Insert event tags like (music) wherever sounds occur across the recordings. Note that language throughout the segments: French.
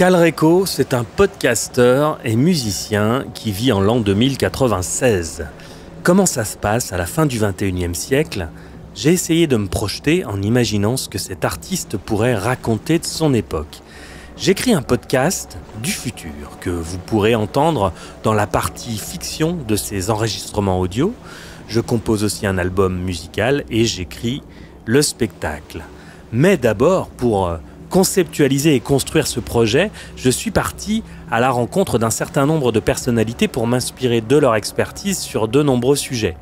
Calreco, c'est un podcasteur et musicien qui vit en l'an 2096. Comment ça se passe à la fin du 21e siècle J'ai essayé de me projeter en imaginant ce que cet artiste pourrait raconter de son époque. J'écris un podcast du futur que vous pourrez entendre dans la partie fiction de ces enregistrements audio. Je compose aussi un album musical et j'écris le spectacle. Mais d'abord, pour euh, conceptualiser et construire ce projet, je suis parti à la rencontre d'un certain nombre de personnalités pour m'inspirer de leur expertise sur de nombreux sujets.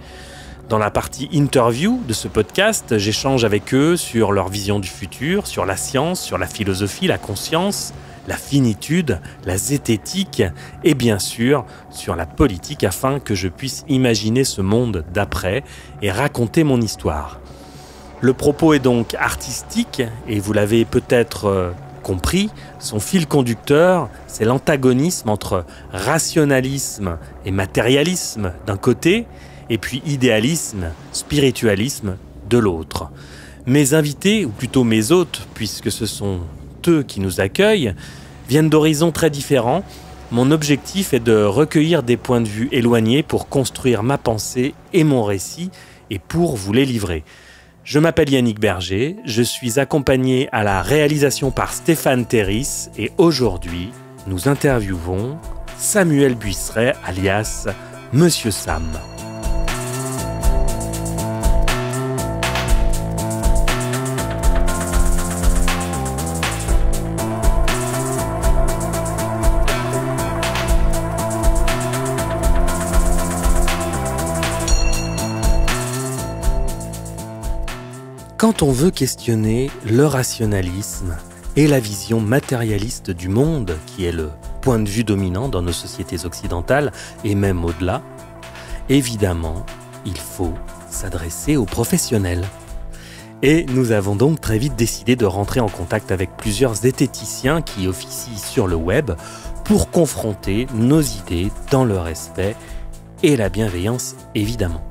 Dans la partie interview de ce podcast, j'échange avec eux sur leur vision du futur, sur la science, sur la philosophie, la conscience, la finitude, la zététique et bien sûr sur la politique afin que je puisse imaginer ce monde d'après et raconter mon histoire. Le propos est donc artistique, et vous l'avez peut-être euh, compris, son fil conducteur, c'est l'antagonisme entre rationalisme et matérialisme d'un côté, et puis idéalisme, spiritualisme de l'autre. Mes invités, ou plutôt mes hôtes, puisque ce sont eux qui nous accueillent, viennent d'horizons très différents. Mon objectif est de recueillir des points de vue éloignés pour construire ma pensée et mon récit, et pour vous les livrer. Je m'appelle Yannick Berger, je suis accompagné à la réalisation par Stéphane Terris et aujourd'hui, nous interviewons Samuel Buisseret alias Monsieur Sam. quand on veut questionner le rationalisme et la vision matérialiste du monde, qui est le point de vue dominant dans nos sociétés occidentales et même au-delà, évidemment, il faut s'adresser aux professionnels. Et nous avons donc très vite décidé de rentrer en contact avec plusieurs zététiciens qui officient sur le web pour confronter nos idées dans le respect et la bienveillance évidemment.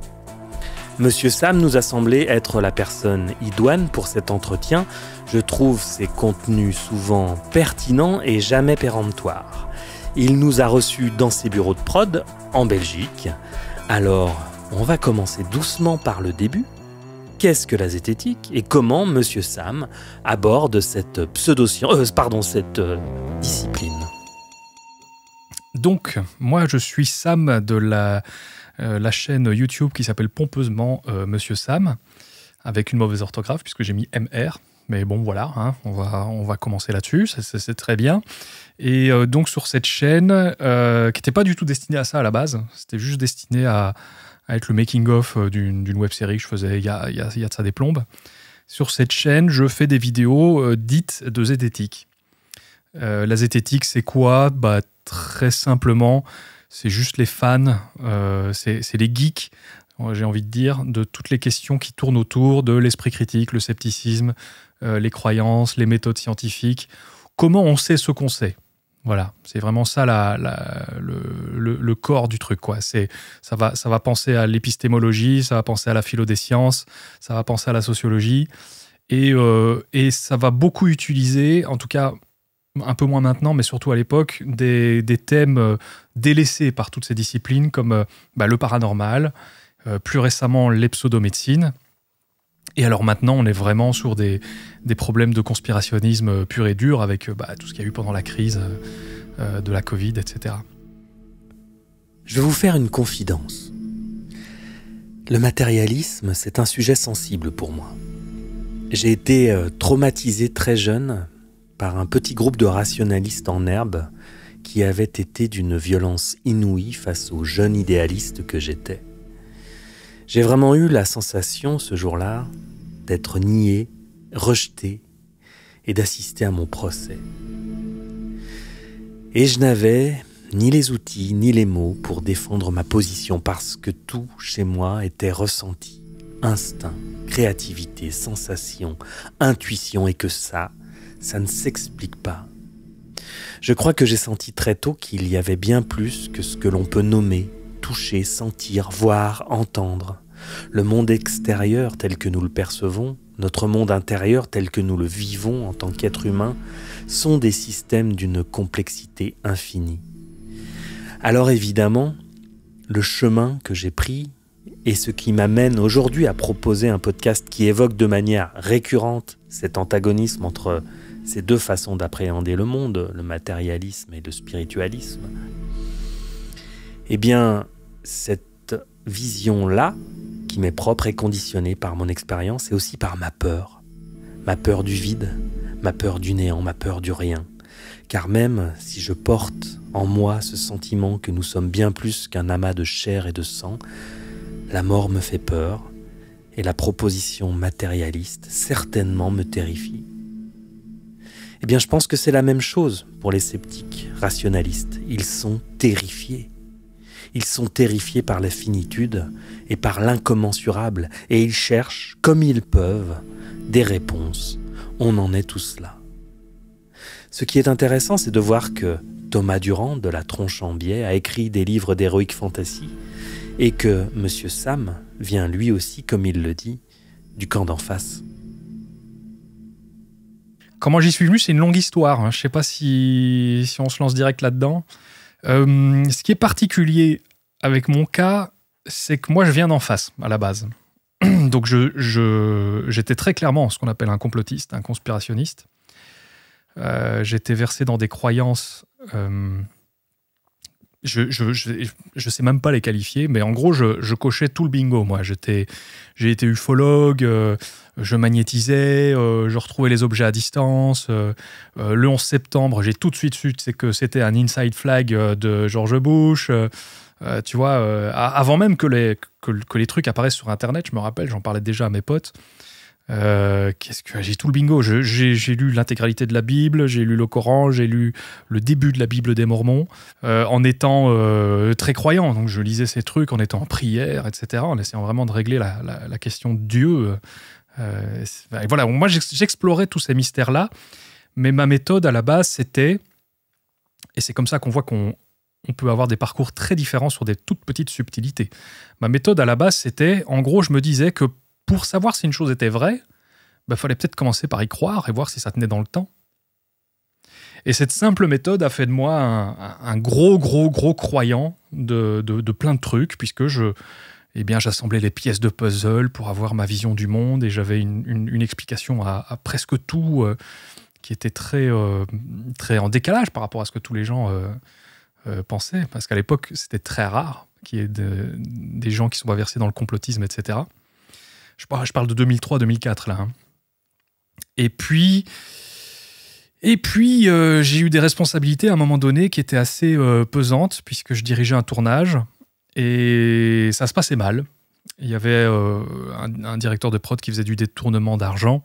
Monsieur Sam nous a semblé être la personne idoine pour cet entretien. Je trouve ses contenus souvent pertinents et jamais péremptoires. Il nous a reçus dans ses bureaux de prod en Belgique. Alors, on va commencer doucement par le début. Qu'est-ce que la zététique et comment Monsieur Sam aborde cette pseudo-science, euh, pardon, cette euh, discipline Donc, moi, je suis Sam de la euh, la chaîne YouTube qui s'appelle pompeusement euh, Monsieur Sam, avec une mauvaise orthographe, puisque j'ai mis MR. Mais bon, voilà, hein, on, va, on va commencer là-dessus, c'est très bien. Et euh, donc sur cette chaîne, qui n'était pas du tout destinée à ça à la base, c'était juste destiné à, être le making-of d'une web série que je faisais il y a, y a, de ça des plombes. Sur cette chaîne, je fais des vidéos dites de zététique. la zététique, c'est quoi bah, Très simplement, c'est juste les fans, euh, c'est les geeks, j'ai envie de dire, de toutes les questions qui tournent autour de l'esprit critique, le scepticisme, euh, les croyances, les méthodes scientifiques. Comment on sait ce qu'on sait voilà, c'est vraiment ça le, corps du truc. Quoi. Ça, va, ça va penser à l'épistémologie, ça va penser à la philo des sciences, ça va penser à la sociologie. et, euh, ça va beaucoup utiliser, en tout cas un peu moins maintenant, mais surtout à l'époque, des, thèmes euh, délaissés par toutes ces disciplines, comme euh, bah, le paranormal, euh, plus récemment les Et alors maintenant, on est vraiment sur des, problèmes de conspirationnisme pur et dur, avec bah, tout ce qu'il y a eu pendant la crise de la Covid, etc. Je vais vous faire une confidence. Le matérialisme, c'est un sujet sensible pour moi. J'ai été traumatisé très jeune par un petit groupe de rationalistes en herbe qui avait été d'une violence inouïe face au jeune idéaliste que j'étais. J'ai vraiment eu la sensation ce jour-là d'être nié, rejeté et d'assister à mon procès. Et je n'avais ni les outils ni les mots pour défendre ma position parce que tout chez moi était ressenti, instinct, créativité, sensation, intuition et que ça, ça ne s'explique pas. Je crois que j'ai senti très tôt qu'il y avait bien plus que ce que l'on peut nommer, toucher, sentir, voir, entendre. Le monde extérieur tel que nous le percevons, notre monde intérieur tel que nous le vivons en tant qu'être humain, sont des systèmes d'une complexité infinie. Alors évidemment, le chemin que j'ai pris et ce qui m'amène aujourd'hui à proposer un podcast qui évoque de manière récurrente cet antagonisme entre ces deux façons d'appréhender le monde, le matérialisme et le spiritualisme, eh bien, cette vision-là, qui m'est propre, est conditionnée par mon expérience et aussi par ma peur. Ma peur du vide, ma peur du néant, ma peur du rien. Car même si je porte en moi ce sentiment que nous sommes bien plus qu'un amas de chair et de sang, la mort me fait peur et la proposition matérialiste certainement me terrifie. Eh bien, je pense que c'est la même chose pour les sceptiques rationalistes. Ils sont terrifiés. Ils sont terrifiés par la finitude et par l'incommensurable, et ils cherchent, comme ils peuvent, des réponses. On en est tous là. Ce qui est intéressant, c'est de voir que Thomas Durand, de la Tronche en Biais, a écrit des livres d'héroïque fantasy, et que M. Sam vient lui aussi, comme il le dit, du camp d'en face. Comment j'y suis venu, c'est une longue histoire. Hein. Je ne sais pas si, on se lance direct là-dedans. Euh, ce qui est particulier avec mon cas, c'est que moi, je viens d'en face, à la base. (clears throat) Donc, j'étais je, j'étais très clairement ce qu'on appelle un complotiste, un conspirationniste. Euh, j'étais versé dans des croyances. Euh, je ne je, sais même pas les qualifier, mais en gros, je, cochais tout le bingo. Moi, j'ai été ufologue, je magnétisais, euh, je retrouvais les objets à distance. Euh, euh, le 11 septembre, j'ai tout de suite su que c'était un inside flag de George Bush. tu vois, avant même que les, que, les trucs apparaissent sur Internet, je me rappelle, j'en parlais déjà à mes potes. Qu'est-ce que j'ai tout le bingo. J'ai lu l'intégralité de la Bible, j'ai lu le Coran, j'ai lu le début de la Bible des Mormons, en étant très croyant. Donc je lisais ces trucs en étant en prière, etc. En essayant vraiment de régler la, la question de Dieu euh, et voilà, moi j'explorais tous ces mystères-là, mais ma méthode à la base c'était, et c'est comme ça qu'on voit qu'on peut avoir des parcours très différents sur des toutes petites subtilités. Ma méthode à la base c'était, en gros je me disais que pour savoir si une chose était vraie, il bah, fallait peut-être commencer par y croire et voir si ça tenait dans le temps. Et cette simple méthode a fait de moi un, gros, gros, gros croyant de, plein de trucs, puisque je, eh bien, j'assemblais les pièces de puzzle pour avoir ma vision du monde et j'avais une, explication à, presque tout euh, qui était très, euh, très en décalage par rapport à ce que tous les gens euh, pensaient. Parce qu'à l'époque, c'était très rare qu'il y ait des gens qui soient versés dans le complotisme, etc. Je parle, de 2003-2004 là. Hein. Et puis. Et puis, j'ai eu des responsabilités à un moment donné qui étaient assez pesantes, puisque je dirigeais un tournage et ça se passait mal. Il y avait euh, un, directeur de prod qui faisait du détournement d'argent.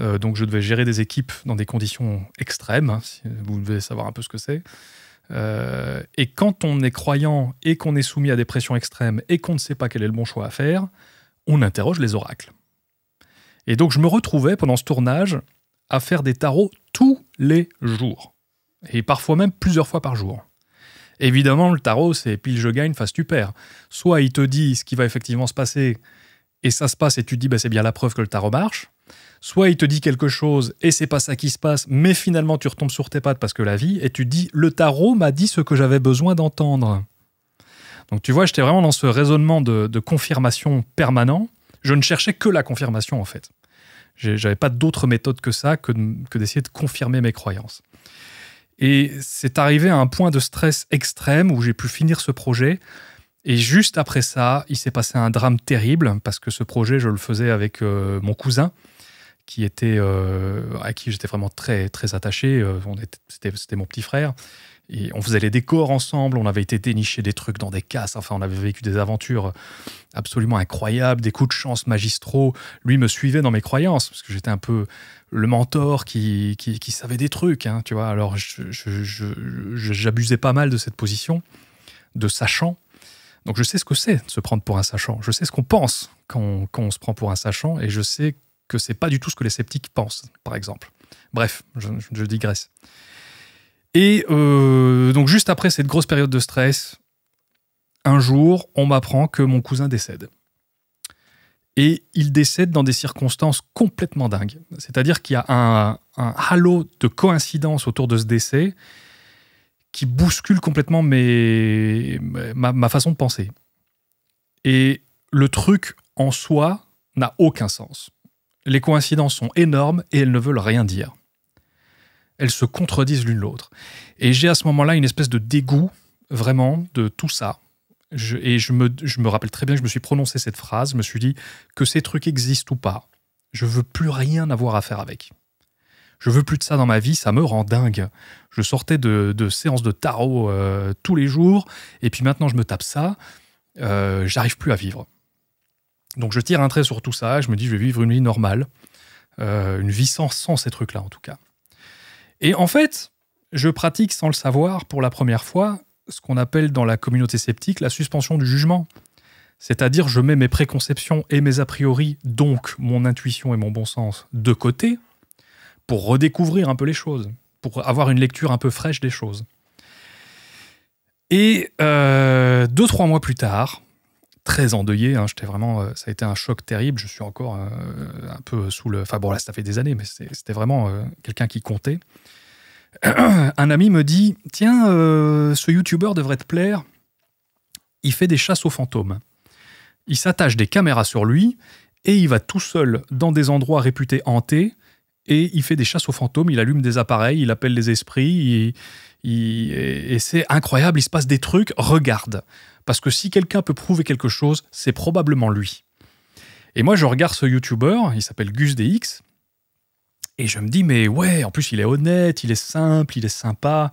Euh, donc je devais gérer des équipes dans des conditions extrêmes, hein, si vous devez savoir un peu ce que c'est. Euh, et quand on est croyant et qu'on est soumis à des pressions extrêmes et qu'on ne sait pas quel est le bon choix à faire, on interroge les oracles. Et donc je me retrouvais pendant ce tournage à faire des tarots tous les jours, et parfois même plusieurs fois par jour. Évidemment, le tarot, c'est pile je gagne, face tu perds. Soit il te dit ce qui va effectivement se passer, et ça se passe, et tu dis bah, c'est bien la preuve que le tarot marche. Soit il te dit quelque chose, et c'est pas ça qui se passe, mais finalement tu retombes sur tes pattes parce que la vie, et tu dis le tarot m'a dit ce que j'avais besoin d'entendre. Donc tu vois, j'étais vraiment dans ce raisonnement de, confirmation permanent. Je ne cherchais que la confirmation en fait. J'avais pas d'autre méthode que ça, que, que d'essayer de confirmer mes croyances. Et c'est arrivé à un point de stress extrême où j'ai pu finir ce projet. Et juste après ça, il s'est passé un drame terrible parce que ce projet, je le faisais avec euh, mon cousin qui était euh, à qui j'étais vraiment très très attaché. Euh, c'était mon petit frère on faisait les décors ensemble, on avait été dénicher des trucs dans des casses, enfin on avait vécu des aventures absolument incroyables, des coups de chance magistraux. Lui me suivait dans mes croyances, parce que j'étais un peu le mentor qui, savait des trucs, hein, tu vois. Alors j'abusais pas mal de cette position de sachant. Donc je sais ce que c'est de se prendre pour un sachant, je sais ce qu'on pense quand on, se prend pour un sachant, et je sais que c'est pas du tout ce que les sceptiques pensent, par exemple. Bref, je digresse. Et euh, donc juste après cette grosse période de stress, un jour, on m'apprend que mon cousin décède. Et il décède dans des circonstances complètement dingues. C'est-à-dire qu'il y a un, halo de coïncidences autour de ce décès qui bouscule complètement ma façon de penser. Et le truc en soi n'a aucun sens. Les coïncidences sont énormes et elles ne veulent rien dire elles se contredisent l'une l'autre. Et j'ai à ce moment-là une espèce de dégoût, vraiment, de tout ça. et je me, je me rappelle très bien que je me suis prononcé cette phrase, je me suis dit que ces trucs existent ou pas, je veux plus rien avoir à faire avec. Je veux plus de ça dans ma vie, ça me rend dingue. Je sortais de, séances de tarot euh, tous les jours, et puis maintenant je me tape ça, euh, j'arrive plus à vivre. Donc je tire un trait sur tout ça, je me dis je vais vivre une vie normale, euh, une vie sans ces trucs-là en tout cas. Et en fait, je pratique sans le savoir pour la première fois ce qu'on appelle dans la communauté sceptique la suspension du jugement. C'est-à-dire, je mets mes préconceptions et mes a priori, donc mon intuition et mon bon sens, de côté pour redécouvrir un peu les choses, pour avoir une lecture un peu fraîche des choses. Et euh, deux, trois mois plus tard, très endeuillé. Hein. J'étais vraiment, euh, ça a été un choc terrible. Je suis encore euh, un peu sous le. Enfin bon, là, ça fait des années, mais c'était vraiment euh, quelqu'un qui comptait. (clears throat) un ami me dit Tiens, ce YouTuber devrait te plaire. Il fait des chasses aux fantômes. Il s'attache des caméras sur lui et il va tout seul dans des endroits réputés hantés et il fait des chasses aux fantômes, il allume des appareils, il appelle les esprits, et c'est incroyable, il se passe des trucs, regarde. Parce que si quelqu'un peut prouver quelque chose, c'est probablement lui. Et moi je regarde ce YouTuber, il s'appelle GusDX, et je me dis, mais ouais, en plus il est honnête, il est simple, il est sympa.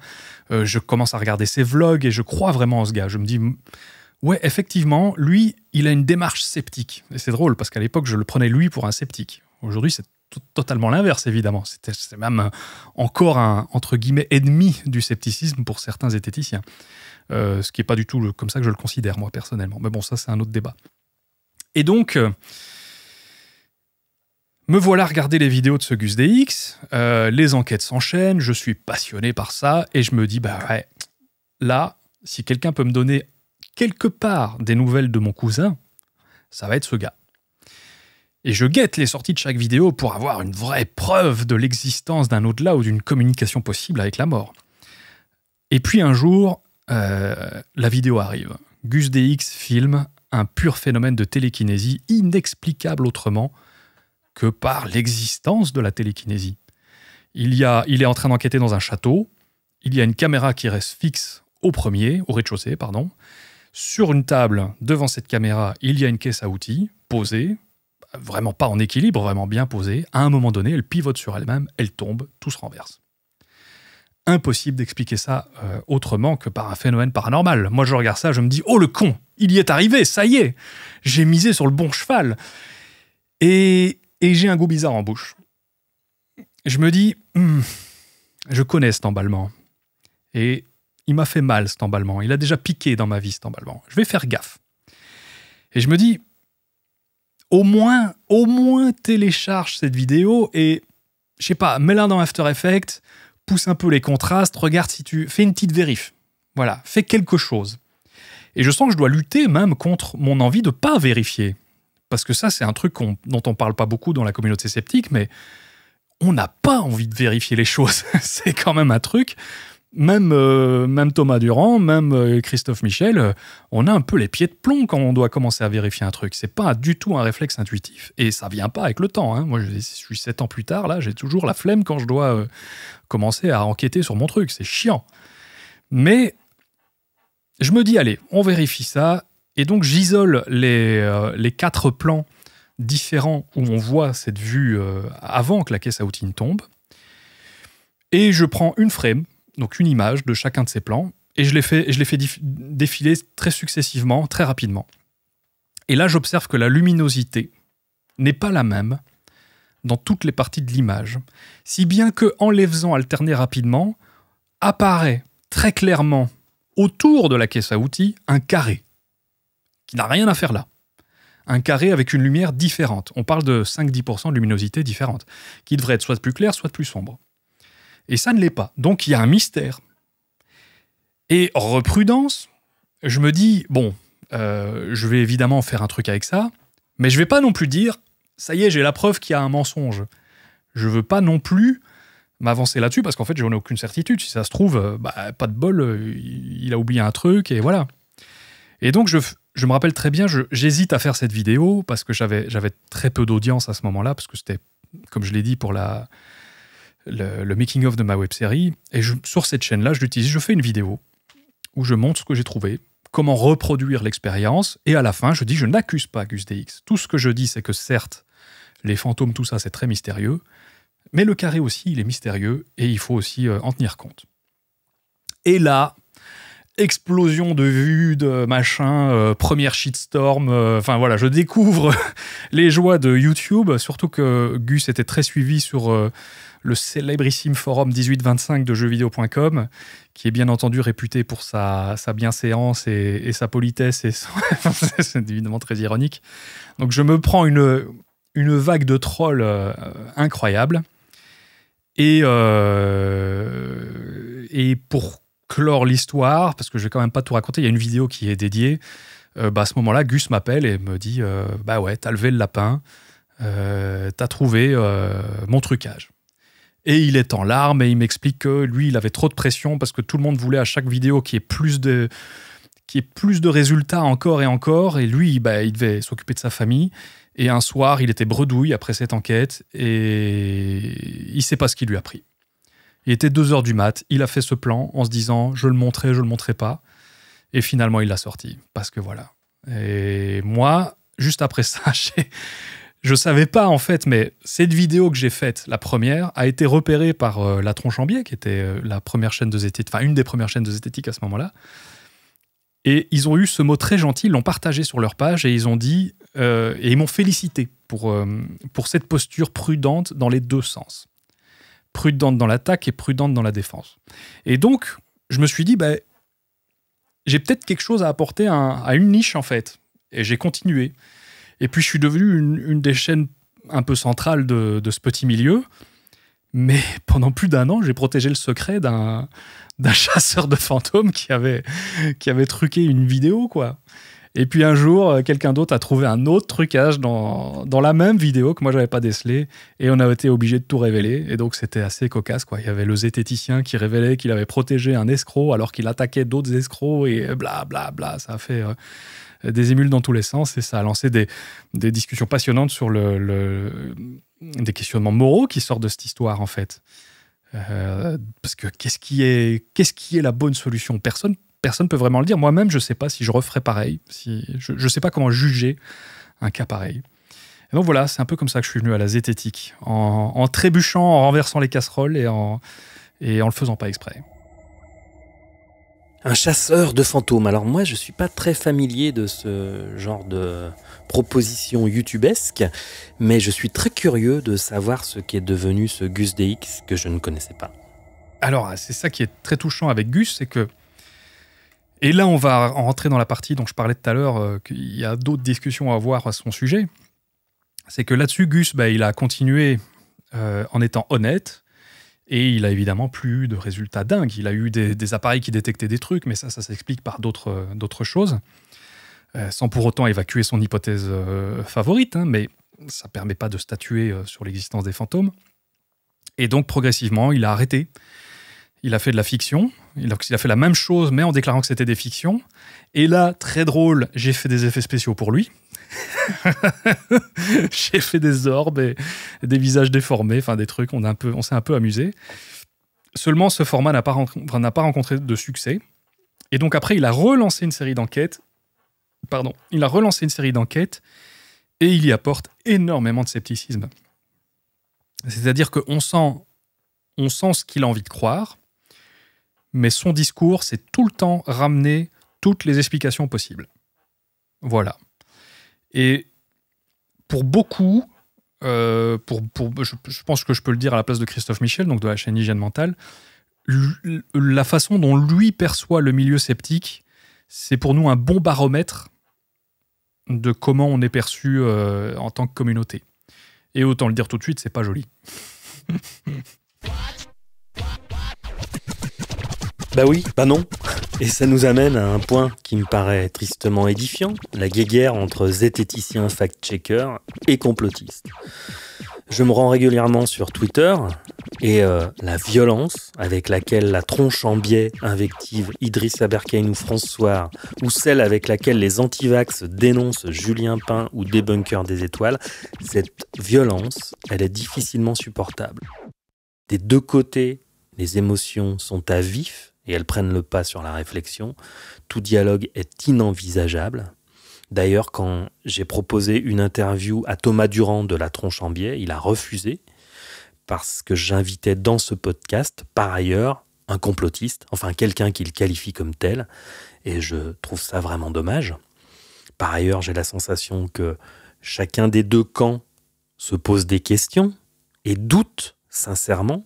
Euh, je commence à regarder ses vlogs et je crois vraiment en ce gars. Je me dis, ouais, effectivement, lui, il a une démarche sceptique. Et c'est drôle parce qu'à l'époque, je le prenais lui pour un sceptique. Aujourd'hui, c'est totalement l'inverse, évidemment. C'est même encore un, entre guillemets, ennemi du scepticisme pour certains zététiciens. Euh, ce qui n'est pas du tout comme ça que je le considère, moi, personnellement. Mais bon, ça, c'est un autre débat. Et donc, euh, me voilà regarder les vidéos de ce Gus DX, euh, les enquêtes s'enchaînent, je suis passionné par ça, et je me dis, bah ouais, là, si quelqu'un peut me donner quelque part des nouvelles de mon cousin, ça va être ce gars et je guette les sorties de chaque vidéo pour avoir une vraie preuve de l'existence d'un au-delà ou d'une communication possible avec la mort. Et puis un jour, euh, la vidéo arrive. Gus DX filme un pur phénomène de télékinésie inexplicable autrement que par l'existence de la télékinésie. Il, y a, il est en train d'enquêter dans un château, il y a une caméra qui reste fixe au premier, au rez-de-chaussée, pardon. Sur une table, devant cette caméra, il y a une caisse à outils posée, vraiment pas en équilibre, vraiment bien posée, à un moment donné, elle pivote sur elle-même, elle tombe, tout se renverse. Impossible d'expliquer ça euh, autrement que par un phénomène paranormal. Moi, je regarde ça, je me dis Oh le con, il y est arrivé, ça y est, j'ai misé sur le bon cheval. Et, et j'ai un goût bizarre en bouche. Je me dis hmm, Je connais cet emballement. Et il m'a fait mal cet emballement, il a déjà piqué dans ma vie cet emballement. Je vais faire gaffe. Et je me dis au moins, au moins télécharge cette vidéo et, je sais pas, mets-la dans After Effects, pousse un peu les contrastes, regarde si tu fais une petite vérif. Voilà, fais quelque chose. Et je sens que je dois lutter même contre mon envie de pas vérifier. Parce que ça, c'est un truc dont on parle pas beaucoup dans la communauté sceptique, mais on n'a pas envie de vérifier les choses. (laughs) c'est quand même un truc. Euh, même, Thomas Durand, même euh, Christophe Michel, euh, on a un peu les pieds de plomb quand on doit commencer à vérifier un truc. C'est pas du tout un réflexe intuitif. Et ça vient pas avec le temps. Hein. Moi, je, suis sept ans plus tard, là, j'ai toujours la flemme quand je dois commencer à enquêter sur mon truc. C'est chiant. Mais je me dis, allez, on vérifie ça. Et donc, j'isole les, les quatre plans différents où on voit cette vue avant que la caisse à outils tombe. Et je prends une frame donc une image de chacun de ces plans, et je les fais je les fais défiler très successivement, très rapidement. Et là, j'observe que la luminosité n'est pas la même dans toutes les parties de l'image, si bien que en les faisant alterner rapidement, apparaît très clairement autour de la caisse à outils un carré qui n'a rien à faire là. Un carré avec une lumière différente. On parle de 5-10% de luminosité différente, qui devrait être soit plus clair soit plus sombre. Et ça ne l'est pas. Donc il y a un mystère. Et reprudence, je me dis, bon, euh, je vais évidemment faire un truc avec ça, mais je vais pas non plus dire, ça y est, j'ai la preuve qu'il y a un mensonge. Je veux pas non plus m'avancer là-dessus parce qu'en fait, j'en ai aucune certitude. Si ça se trouve, euh, bah, pas de bol, euh, il a oublié un truc et voilà. Et donc, je me rappelle très bien, j'hésite à faire cette vidéo parce que j'avais très peu d'audience à ce moment-là, parce que c'était, comme je l'ai dit, pour la, le, making-of de ma web série. Et sur cette chaîne-là, je l'utilise, je fais une vidéo où je montre ce que j'ai trouvé, comment reproduire l'expérience. Et à la fin, je dis, je n'accuse pas GusDx. Tout ce que je dis, c'est que certes, les fantômes, tout ça, c'est très mystérieux. Mais le carré aussi, il est mystérieux et il faut aussi euh, en tenir compte. Et là, explosion de vues, de machin, euh, première shitstorm. Euh, enfin voilà, je découvre (laughs) les joies de YouTube, surtout que Gus était très suivi sur, le célébrissime forum 1825 de jeuxvideo.com, qui est bien entendu réputé pour sa, bienséance et, sa politesse, et (laughs) c'est évidemment très ironique. Donc je me prends une, une vague de trolls euh, incroyable. Et, euh, et pour clore l'histoire, parce que je vais quand même pas tout raconter, il y a une vidéo qui est dédiée. Euh, bah, à ce moment-là, Gus m'appelle et me dit Bah ouais, t'as levé le lapin, t'as trouvé mon trucage. Et il est en larmes et il m'explique que lui, il avait trop de pression parce que tout le monde voulait à chaque vidéo qu'il y ait plus de qui est plus de résultats encore et encore. Et lui, bah, il devait s'occuper de sa famille. Et un soir, il était bredouille après cette enquête et il sait pas ce qui lui a pris. Il était deux heures du mat, il a fait ce plan en se disant je le montrais, je ne le montrais pas. Et finalement, il l'a sorti parce que voilà. Et moi, juste après ça, (laughs) j'ai je savais pas en fait, mais cette vidéo que j'ai faite, la première, a été repérée par euh, La Tronche en Biais, qui était euh, la première chaîne de zététique, enfin une des premières chaînes de zététique à ce moment-là. Et ils ont eu ce mot très gentil, l'ont partagé sur leur page et ils ont dit, euh, et ils m'ont félicité pour, pour cette posture prudente dans les deux sens. Prudente dans l'attaque et prudente dans la défense. Et donc, je me suis dit, ben, j'ai peut-être quelque chose à apporter à une niche en fait. Et j'ai continué. Et puis je suis devenu une, des chaînes un peu centrales de, ce petit milieu. Mais (laughs) pendant plus d'un an, j'ai protégé le secret d'un (laughs) chasseur de fantômes qui avait truqué une vidéo, quoi. Et puis un jour, euh, quelqu'un d'autre a trouvé un autre trucage dans, dans la même vidéo que moi j'avais pas décelé et on a été obligé de tout révéler. Et donc c'était assez cocasse quoi. Il y avait le zététicien qui révélait qu'il avait protégé un escroc alors qu'il attaquait d'autres escrocs et bla bla bla. Ça a fait euh, des émules dans tous les sens et ça a lancé des, des discussions passionnantes sur le, des questionnements moraux qui sortent de cette histoire en fait. Euh, parce que qu'est-ce qui est qu'est-ce qui est la bonne solution Personne personne peut vraiment le dire. Moi-même, je ne sais pas si je referais pareil, si je ne sais pas comment juger un cas pareil. Et donc voilà, c'est un peu comme ça que je suis venu à la zététique, en, trébuchant, en renversant les casseroles et en, et en le faisant pas exprès. Un chasseur de fantômes. Alors moi, je ne suis pas très familier de ce genre de proposition youtubesque, mais je suis très curieux de savoir ce qu'est devenu ce Gus DX que je ne connaissais pas. Alors, c'est ça qui est très touchant avec Gus, c'est que et là, on va rentrer dans la partie dont je parlais tout à l'heure, Il euh, qu'il y a d'autres discussions à avoir à son sujet. C'est que là-dessus, Gus, bah, il a continué euh, en étant honnête. Et il a évidemment plus eu de résultats dingues. Il a eu des, appareils qui détectaient des trucs, mais ça, ça s'explique par d'autres euh, choses. sans pour autant évacuer son hypothèse favorite, hein, mais ça ne permet pas de statuer sur l'existence des fantômes. Et donc, progressivement, il a arrêté il a fait de la fiction. Il a, a fait la même chose, mais en déclarant que c'était des fictions. Et là, très drôle, j'ai fait des effets spéciaux pour lui. (laughs) j'ai fait des orbes et des visages déformés, enfin des trucs. On, s'est un peu amusé. Seulement, ce format n'a pas, rencontré, pas rencontré de succès. Et donc après, il a relancé une série d'enquêtes. Pardon, il a relancé une série d'enquêtes et il y apporte énormément de scepticisme. C'est-à-dire qu'on sent, on sent ce qu'il a envie de croire, mais son discours, c'est tout le temps ramener toutes les explications possibles. Voilà. Et pour beaucoup, euh, pour, pour je, pense que je peux le dire à la place de Christophe Michel, donc de la chaîne Hygiène Mentale, la façon dont lui perçoit le milieu sceptique, c'est pour nous un bon baromètre de comment on est perçu euh, en tant que communauté. Et autant le dire tout de suite, c'est pas joli. (laughs) Bah oui, bah non. Et ça nous amène à un point qui me paraît tristement édifiant, la guéguerre entre zététiciens fact-checkers et complotistes. Je me rends régulièrement sur Twitter et euh, la violence avec laquelle la tronche en biais invective Idriss Aberkane ou François, ou celle avec laquelle les antivax dénoncent Julien Pain ou Débunker des Étoiles, cette violence, elle est difficilement supportable. Des deux côtés, les émotions sont à vif et elles prennent le pas sur la réflexion, tout dialogue est inenvisageable. D'ailleurs, quand j'ai proposé une interview à Thomas Durand de La Tronche en Biais, il a refusé parce que j'invitais dans ce podcast, par ailleurs, un complotiste, enfin quelqu'un qu'il qualifie comme tel, et je trouve ça vraiment dommage. Par ailleurs, j'ai la sensation que chacun des deux camps se pose des questions et doute sincèrement.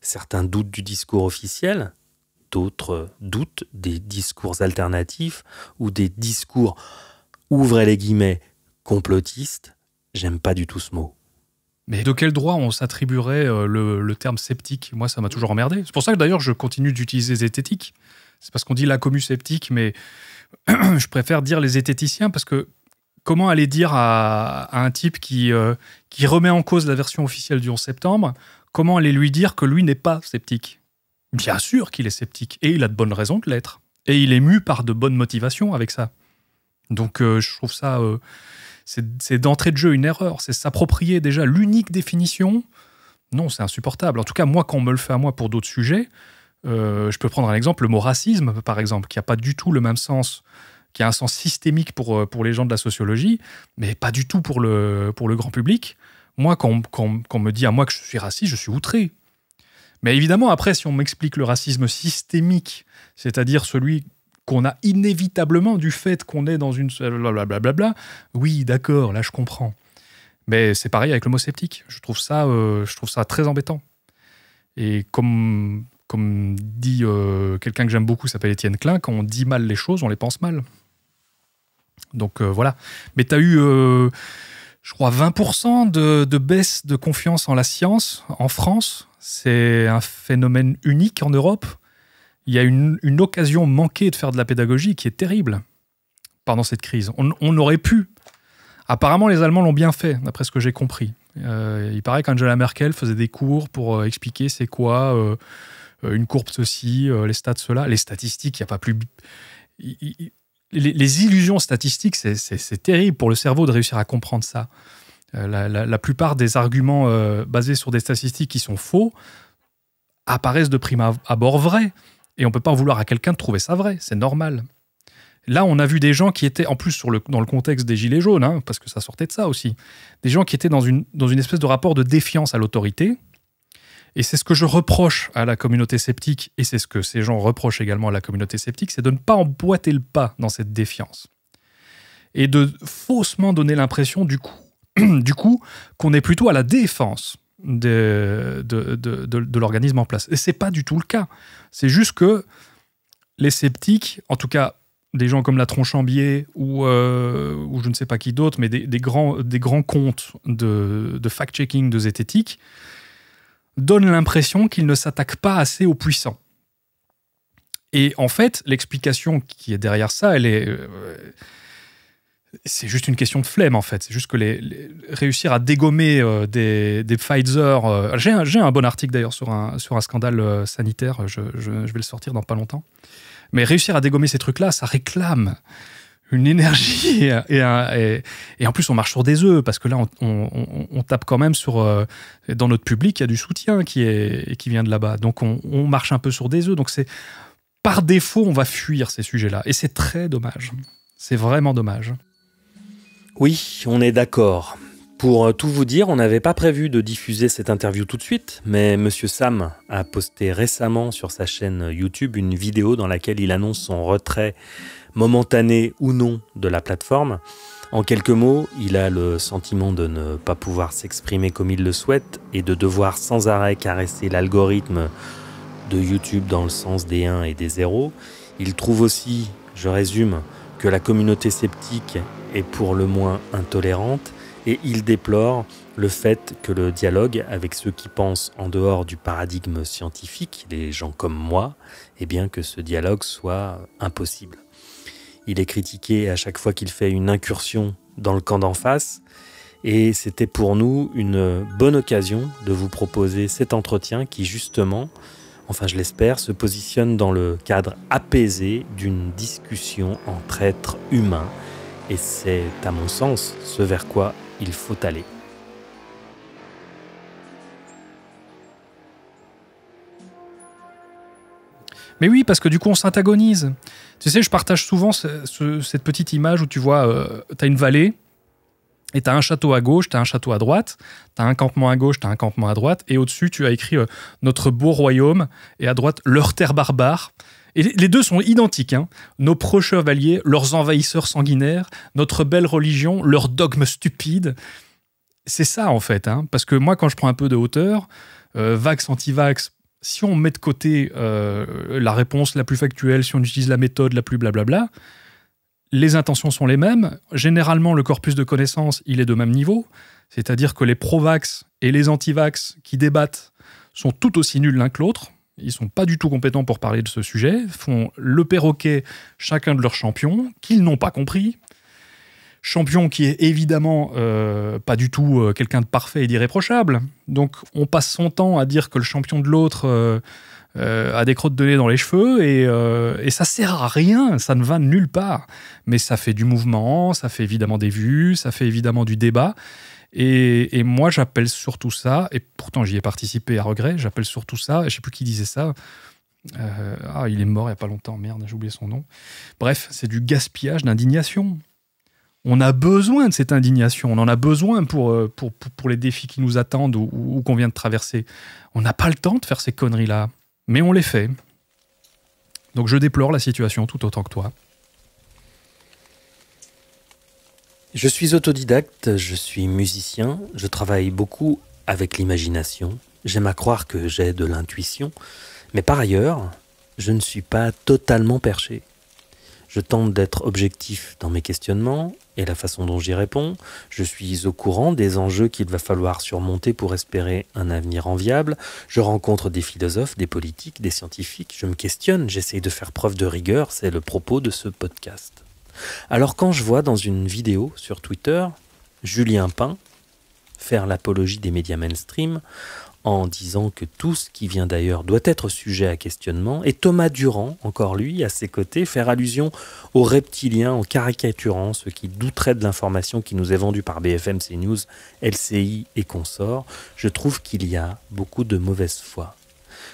Certains doutent du discours officiel, d'autres doutes, des discours alternatifs ou des discours, ouvrez les guillemets, complotistes. J'aime pas du tout ce mot. Mais de quel droit on s'attribuerait euh, le, terme sceptique Moi, ça m'a toujours emmerdé. C'est pour ça que d'ailleurs, je continue d'utiliser zététique. C'est parce qu'on dit la commu sceptique, mais (clears throat) je préfère dire les zététiciens parce que comment aller dire à, un type qui, euh, qui remet en cause la version officielle du 11 septembre, comment aller lui dire que lui n'est pas sceptique Bien sûr qu'il est sceptique, et il a de bonnes raisons de l'être. Et il est mu par de bonnes motivations avec ça. Donc euh, je trouve ça, euh, c'est d'entrée de jeu une erreur, c'est s'approprier déjà l'unique définition. Non, c'est insupportable. En tout cas, moi, quand on me le fait à moi pour d'autres sujets, euh, je peux prendre un exemple, le mot racisme, par exemple, qui n'a pas du tout le même sens, qui a un sens systémique pour, pour les gens de la sociologie, mais pas du tout pour le, pour le grand public. Moi, quand, quand on me dit à moi que je suis raciste, je suis outré. Mais évidemment, après, si on m'explique le racisme systémique, c'est-à-dire celui qu'on a inévitablement du fait qu'on est dans une... Blablabla, oui, d'accord, là je comprends. Mais c'est pareil avec mot sceptique. Je trouve ça, euh, je trouve ça très embêtant. Et comme, comme dit euh, quelqu'un que j'aime beaucoup, s'appelle Étienne Klein, quand on dit mal les choses, on les pense mal. Donc euh, voilà. Mais tu as eu je crois, 20% de, baisse de confiance en la science en France. C'est un phénomène unique en Europe. Il y a une, occasion manquée de faire de la pédagogie qui est terrible pendant cette crise. On, aurait pu. Apparemment, les Allemands l'ont bien fait, d'après ce que j'ai compris. Euh, il paraît qu'Angela Merkel faisait des cours pour euh, expliquer c'est quoi euh, une courbe ceci, les stats cela, les statistiques. Il n'y a pas plus les, illusions statistiques, c'est terrible pour le cerveau de réussir à comprendre ça. Euh, la, plupart des arguments euh, basés sur des statistiques qui sont faux apparaissent de prime abord vrais. Et on ne peut pas vouloir à quelqu'un de trouver ça vrai, c'est normal. Là, on a vu des gens qui étaient, en plus dans le contexte des Gilets jaunes, hein, parce que ça sortait de ça aussi, des gens qui étaient dans une, dans une espèce de rapport de défiance à l'autorité, et c'est ce que je reproche à la communauté sceptique, et c'est ce que ces gens reprochent également à la communauté sceptique, c'est de ne pas emboîter le pas dans cette défiance. Et de faussement donner l'impression, du coup, (clears throat) du coup qu'on est plutôt à la défense de, de, de, l'organisme en place. Et c'est pas du tout le cas. C'est juste que les sceptiques, en tout cas des gens comme la Tronchambier ou, euh, ou je ne sais pas qui d'autre, mais des, des, grands, des grands comptes de, de fact-checking, de zététique, donne l'impression qu'il ne s'attaque pas assez aux puissants. Et en fait, l'explication qui est derrière ça, elle est. Euh, c'est juste une question de flemme, en fait. C'est juste que les, réussir à dégommer euh, des, Pfizer. Euh, j'ai un, bon article d'ailleurs sur un, sur un scandale sanitaire, je, je, vais le sortir dans pas longtemps. Mais réussir à dégommer ces trucs-là, ça réclame une énergie (laughs) et, en plus on marche sur des œufs parce que là on, tape quand même sur euh, dans notre public il y a du soutien qui est qui vient de là-bas donc on, marche un peu sur des œufs donc c'est par défaut on va fuir ces sujets-là et c'est très dommage c'est vraiment dommage oui on est d'accord pour euh, tout vous dire, on n'avait pas prévu de diffuser cette interview tout de suite, mais Monsieur Sam a posté récemment sur sa chaîne YouTube une vidéo dans laquelle il annonce son retrait Momentané ou non de la plateforme. En quelques mots, il a le sentiment de ne pas pouvoir s'exprimer comme il le souhaite et de devoir sans arrêt caresser l'algorithme de YouTube dans le sens des 1 et des 0. Il trouve aussi, je résume, que la communauté sceptique est pour le moins intolérante et il déplore le fait que le dialogue avec ceux qui pensent en dehors du paradigme scientifique, les gens comme moi, eh bien que ce dialogue soit impossible. Il est critiqué à chaque fois qu'il fait une incursion dans le camp d'en face. Et c'était pour nous une bonne occasion de vous proposer cet entretien qui, justement, enfin je l'espère, se positionne dans le cadre apaisé d'une discussion entre êtres humains. Et c'est, à mon sens, ce vers quoi il faut aller. Mais oui, parce que du coup, on s'antagonise. Tu sais, je partage souvent cette petite image où tu vois, euh, tu as une vallée, et tu as un château à gauche, tu as un château à droite, tu as un campement à gauche, tu as un campement à droite, et au-dessus, tu as écrit euh, Notre beau royaume, et à droite, Leur terre barbare. Et les deux sont identiques. Hein. Nos proches chevaliers, leurs envahisseurs sanguinaires, notre belle religion, leurs dogmes stupides. C'est ça, en fait. Hein. Parce que moi, quand je prends un peu de hauteur, euh, vax, anti-vax, si on met de côté euh, la réponse la plus factuelle, si on utilise la méthode la plus blablabla, les intentions sont les mêmes. Généralement, le corpus de connaissances, il est de même niveau. C'est-à-dire que les pro-vax et les anti-vax qui débattent sont tout aussi nuls l'un que l'autre. Ils sont pas du tout compétents pour parler de ce sujet, font le perroquet chacun de leurs champions, qu'ils n'ont pas compris, Champion qui est évidemment euh, pas du tout euh, quelqu'un de parfait et d'irréprochable. Donc on passe son temps à dire que le champion de l'autre euh, a des crottes de lait dans les cheveux et, ça sert à rien, ça ne va nulle part. Mais ça fait du mouvement, ça fait évidemment des vues, ça fait évidemment du débat. Et, moi j'appelle surtout ça, et pourtant j'y ai participé à regret, j'appelle surtout ça, je sais plus qui disait ça, ah, il est mort il n'y a pas longtemps, merde, j'ai oublié son nom. Bref, c'est du gaspillage d'indignation on a besoin de cette indignation, on en a besoin pour, euh, les défis qui nous attendent ou qu'on vient de traverser. On n'a pas le temps de faire ces conneries-là, mais on les fait. Donc je déplore la situation tout autant que toi. Je suis autodidacte, je suis musicien, je travaille beaucoup avec l'imagination. J'aime à croire que j'ai de l'intuition, mais par ailleurs, je ne suis pas totalement perché. Je tente d'être objectif dans mes questionnements et la façon dont j'y réponds. Je suis au courant des enjeux qu'il va falloir surmonter pour espérer un avenir enviable. Je rencontre des philosophes, des politiques, des scientifiques. Je me questionne, j'essaye de faire preuve de rigueur. C'est le propos de ce podcast. Alors quand je vois dans une vidéo sur Twitter Julien Pain faire l'apologie des médias mainstream en disant que tout ce qui vient d'ailleurs doit être sujet à questionnement, et Thomas Durand, encore lui, à ses côtés, faire allusion aux reptiliens en caricaturant ceux qui douteraient de l'information qui nous est vendue par BFM, CNews, LCI et consorts, je trouve qu'il y a beaucoup de mauvaise foi.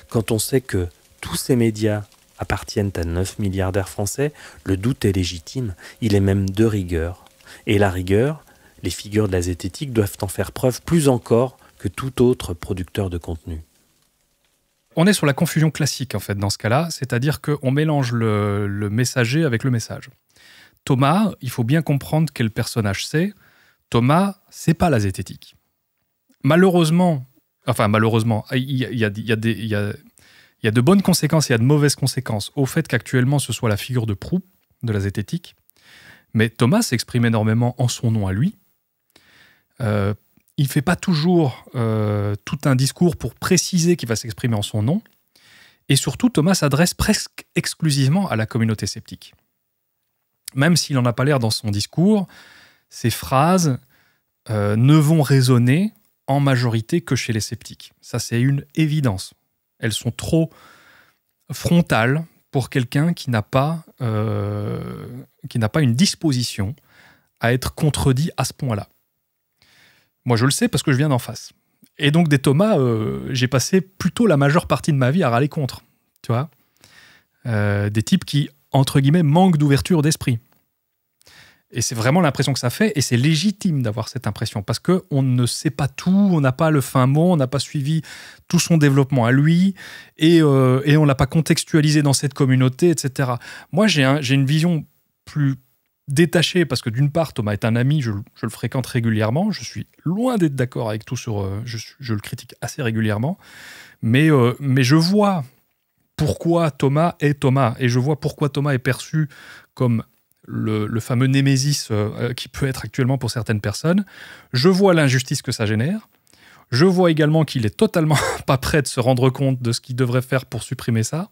Quand on sait que tous ces médias appartiennent à 9 milliardaires français, le doute est légitime, il est même de rigueur. Et la rigueur, les figures de la zététique doivent en faire preuve plus encore tout autre producteur de contenu. On est sur la confusion classique en fait dans ce cas-là, c'est-à-dire qu'on mélange le, messager avec le message. Thomas, il faut bien comprendre quel personnage c'est. Thomas, c'est pas la zététique. Malheureusement, enfin malheureusement, il y, y, a, de bonnes conséquences, il y a de mauvaises conséquences au fait qu'actuellement ce soit la figure de proue de la zététique. Mais Thomas s'exprime énormément en son nom à lui, euh, il fait pas toujours euh, tout un discours pour préciser qu'il va s'exprimer en son nom. Et surtout, Thomas s'adresse presque exclusivement à la communauté sceptique. Même s'il n'en a pas l'air dans son discours, ses phrases euh, ne vont résonner en majorité que chez les sceptiques. Ça, c'est une évidence. Elles sont trop frontales pour quelqu'un qui n'a pas, euh, pas une disposition à être contredit à ce point-là. Moi, je le sais parce que je viens d'en face. Et donc, des Thomas, euh, j'ai passé plutôt la majeure partie de ma vie à râler contre. Tu vois euh, Des types qui, entre guillemets, manquent d'ouverture d'esprit. Et c'est vraiment l'impression que ça fait, et c'est légitime d'avoir cette impression, parce que on ne sait pas tout, on n'a pas le fin mot, on n'a pas suivi tout son développement à lui, et, euh, on ne l'a pas contextualisé dans cette communauté, etc. Moi, j'ai un, une vision plus détaché parce que d'une part, Thomas est un ami, je, le fréquente régulièrement, je suis loin d'être d'accord avec tout sur, euh, je, le critique assez régulièrement, mais, euh, mais je vois pourquoi Thomas est Thomas et je vois pourquoi Thomas est perçu comme le, fameux némésis euh, qui peut être actuellement pour certaines personnes. Je vois l'injustice que ça génère. Je vois également qu'il est totalement (laughs) pas prêt de se rendre compte de ce qu'il devrait faire pour supprimer ça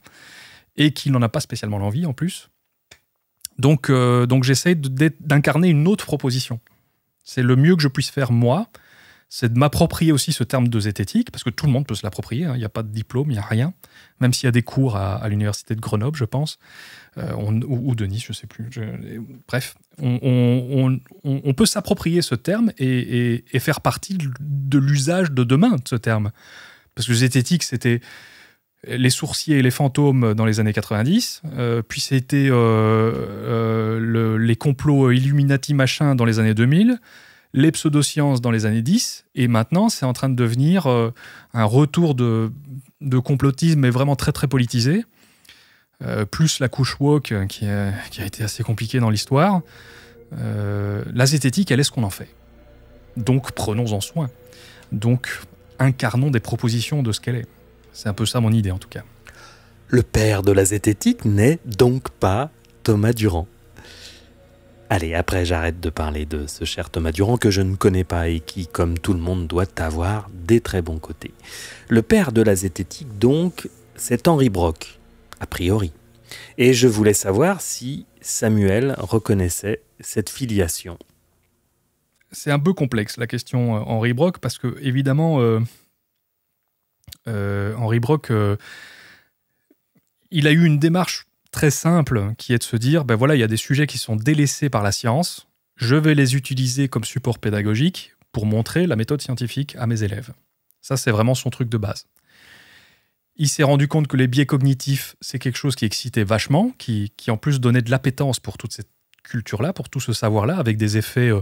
et qu'il n'en a pas spécialement l'envie en plus. Donc, euh, donc j'essaie d'incarner une autre proposition. C'est le mieux que je puisse faire moi. C'est de m'approprier aussi ce terme de zététique, parce que tout le monde peut se l'approprier. Hein. Il n'y a pas de diplôme, il n'y a rien. Même s'il y a des cours à, l'université de Grenoble, je pense, euh, ou, de Nice, je ne sais plus. bref, on, peut s'approprier ce terme et, et, faire partie de l'usage de demain de ce terme. Parce que zététique, c'était les sourciers et les fantômes dans les années 90, euh, puis c'était euh, euh, les complots Illuminati machin dans les années 2000, les pseudosciences dans les années 10, et maintenant c'est en train de devenir un retour de, complotisme, mais vraiment très très politisé, plus la couche woke hein, qui a, qui a été assez compliquée dans l'histoire. la zététique, elle est ce qu'on en fait. Donc prenons-en soin. Donc incarnons des propositions de ce qu'elle est. C'est un peu ça mon idée en tout cas. Le père de la zététique n'est donc pas Thomas Durand. Allez, après j'arrête de parler de ce cher Thomas Durand que je ne connais pas et qui, comme tout le monde, doit avoir des très bons côtés. Le père de la zététique, donc, c'est Henri Brock, a priori. Et je voulais savoir si Samuel reconnaissait cette filiation. C'est un peu complexe la question euh, Henri Brock parce que, évidemment, euh, euh, Henri Brock, euh, il a eu une démarche très simple qui est de se dire, ben voilà, il y a des sujets qui sont délaissés par la science, je vais les utiliser comme support pédagogique pour montrer la méthode scientifique à mes élèves. Ça, c'est vraiment son truc de base. Il s'est rendu compte que les biais cognitifs, c'est quelque chose qui excitait vachement, qui, qui en plus donnait de l'appétence pour toute cette culture-là, pour tout ce savoir-là, avec des effets euh,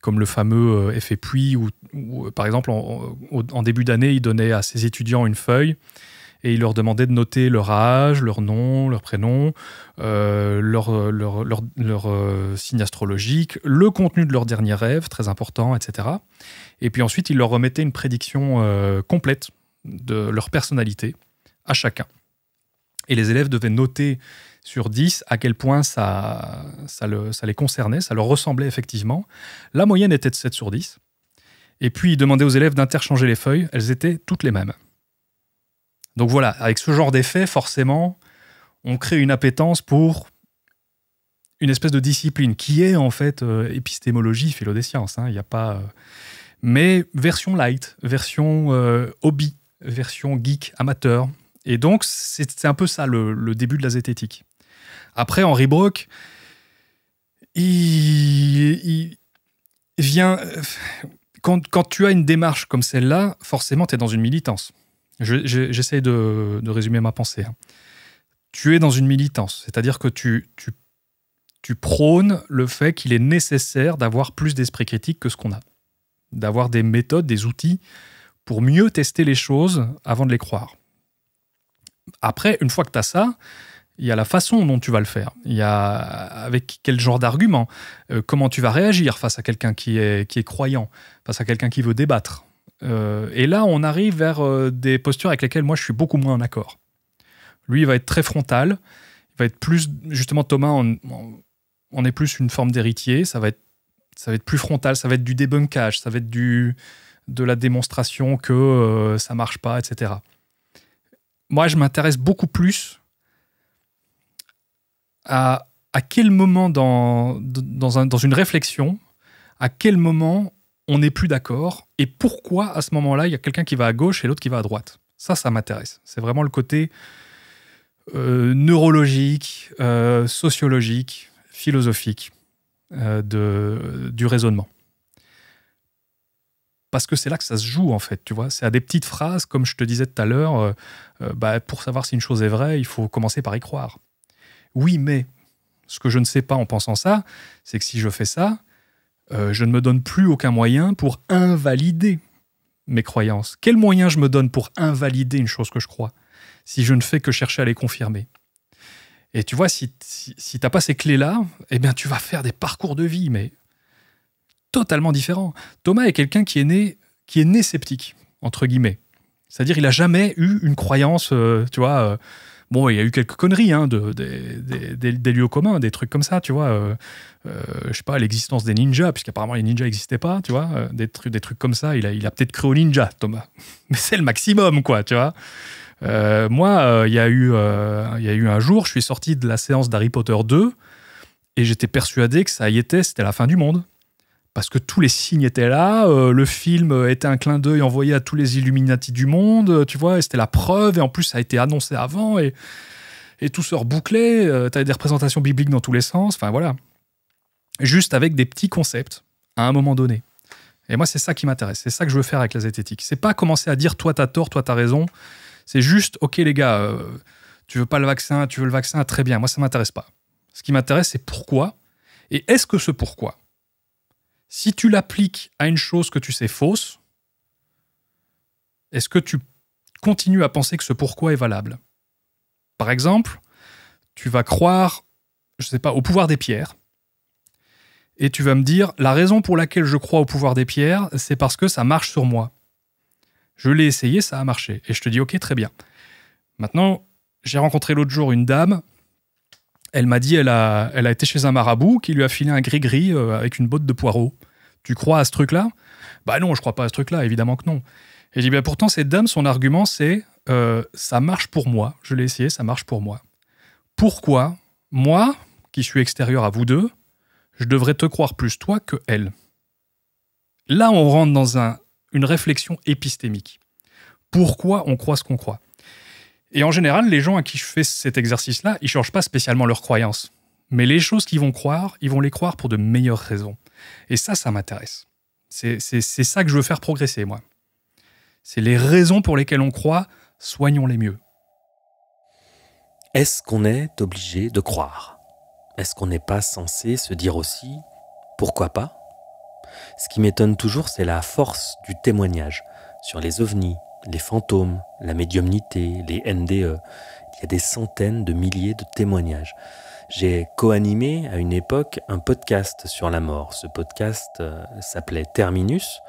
comme le fameux euh, effet puits où, euh, par exemple, en, début d'année, il donnait à ses étudiants une feuille et il leur demandait de noter leur âge, leur nom, leur prénom, euh, leur, signe astrologique, le contenu de leur dernier rêve, très important, etc. Et puis ensuite, il leur remettait une prédiction complète de leur personnalité à chacun. Et les élèves devaient noter sur 10 à quel point ça, les concernait, ça leur ressemblait effectivement. La moyenne était de 7 sur 10. Et puis, il demandait aux élèves d'interchanger les feuilles, elles étaient toutes les mêmes. Donc voilà, avec ce genre d'effet, forcément, on crée une appétence pour une espèce de discipline qui est en fait euh, épistémologie, philo des sciences. Hein, il n'y a pas. Euh, mais version light, version euh, hobby, version geek, amateur. Et donc, c'est un peu ça le début de la zététique. Après, Henry Brock, il, vient. Euh, quand, quand, tu as une démarche comme celle-là, forcément, tu es dans une militance. J'essaie de, de, résumer ma pensée. Hein. Tu es dans une militance, c'est-à-dire que tu, tu, tu prônes le fait qu'il est nécessaire d'avoir plus d'esprit critique que ce qu'on a, d'avoir des méthodes, des outils pour mieux tester les choses avant de les croire. Après, une fois que tu as ça, il y a la façon dont tu vas le faire, il y a avec quel genre d'argument, euh, comment tu vas réagir face à quelqu'un qui est, qui est croyant, face à quelqu'un qui veut débattre. Euh, et là, on arrive vers euh, des postures avec lesquelles moi je suis beaucoup moins en accord. Lui, il va être très frontal, il va être plus, justement, Thomas, on, est plus une forme d'héritier, ça va être ça va être plus frontal, ça va être du débunkage, ça va être du, de la démonstration que ça marche pas, etc. Moi, je m'intéresse beaucoup plus à, quel moment dans, dans, une réflexion, à quel moment on n'est plus d'accord et pourquoi à ce moment-là il y a quelqu'un qui va à gauche et l'autre qui va à droite. Ça, ça m'intéresse. C'est vraiment le côté euh, neurologique, euh, sociologique, philosophique euh, de, du raisonnement. Parce que c'est là que ça se joue en fait, tu vois. C'est à des petites phrases, comme je te disais tout à l'heure, bah, pour savoir si une chose est vraie, il faut commencer par y croire. Oui, mais ce que je ne sais pas en pensant ça, c'est que si je fais ça, euh, je ne me donne plus aucun moyen pour invalider mes croyances. Quel moyen je me donne pour invalider une chose que je crois si je ne fais que chercher à les confirmer Et tu vois, si, si, tu n'as pas ces clés-là, eh bien tu vas faire des parcours de vie, mais totalement différents. Thomas est quelqu'un qui est né qui est né sceptique entre guillemets. C'est-à-dire il a jamais eu une croyance, euh, tu vois. Euh, Bon, il y a eu quelques conneries, hein, des, lieux communs, des trucs comme ça, tu vois. Euh, euh, je sais pas, l'existence des ninjas, puisqu'apparemment les ninjas n'existaient pas, tu vois. Euh, des, trucs, des trucs comme ça, il a, il a peut-être cru aux ninja, Thomas. (laughs) Mais c'est le maximum, quoi, tu vois. moi, il y, a eu, il y a eu un jour, je suis sorti de la séance d'Harry Potter 2 et j'étais persuadé que ça y était, c'était la fin du monde parce que tous les signes étaient là, euh, le film était un clin d'œil envoyé à tous les Illuminati du monde, tu vois, et c'était la preuve, et en plus ça a été annoncé avant, et, tout se rebouclait, tu euh, t'avais des représentations bibliques dans tous les sens, enfin voilà. Juste avec des petits concepts, à un moment donné. Et moi, c'est ça qui m'intéresse, c'est ça que je veux faire avec la zététique. C'est pas commencer à dire toi t'as tort, toi t'as raison, c'est juste, ok les gars, euh, tu veux pas le vaccin, tu veux le vaccin, très bien, moi ça m'intéresse pas. Ce qui m'intéresse, c'est pourquoi, et est-ce que ce pourquoi si tu l'appliques à une chose que tu sais fausse, est-ce que tu continues à penser que ce pourquoi est valable Par exemple, tu vas croire, je ne sais pas, au pouvoir des pierres. Et tu vas me dire, la raison pour laquelle je crois au pouvoir des pierres, c'est parce que ça marche sur moi. Je l'ai essayé, ça a marché. Et je te dis, ok, très bien. Maintenant, j'ai rencontré l'autre jour une dame elle m'a dit elle a, elle a été chez un marabout qui lui a filé un gris-gris euh, avec une botte de poireau. Tu crois à ce truc-là Bah non, je crois pas à ce truc-là, évidemment que non. Et je dis, bah, pourtant, cette dame, son argument, c'est euh, ça marche pour moi. Je l'ai essayé, ça marche pour moi. Pourquoi, moi, qui suis extérieur à vous deux, je devrais te croire plus toi que elle Là, on rentre dans un, une réflexion épistémique. Pourquoi on croit ce qu'on croit et en général, les gens à qui je fais cet exercice-là, ils ne changent pas spécialement leurs croyances. Mais les choses qu'ils vont croire, ils vont les croire pour de meilleures raisons. Et ça, ça m'intéresse. C'est ça que je veux faire progresser, moi. C'est les raisons pour lesquelles on croit, soignons-les mieux. Est-ce qu'on est obligé de croire Est-ce qu'on n'est pas censé se dire aussi ⁇ pourquoi pas ?⁇ Ce qui m'étonne toujours, c'est la force du témoignage sur les ovnis, les fantômes, la médiumnité, les NDE. Il y a des centaines de milliers de témoignages. J'ai co-animé à une époque un podcast sur la mort. Ce podcast euh, s'appelait Terminus.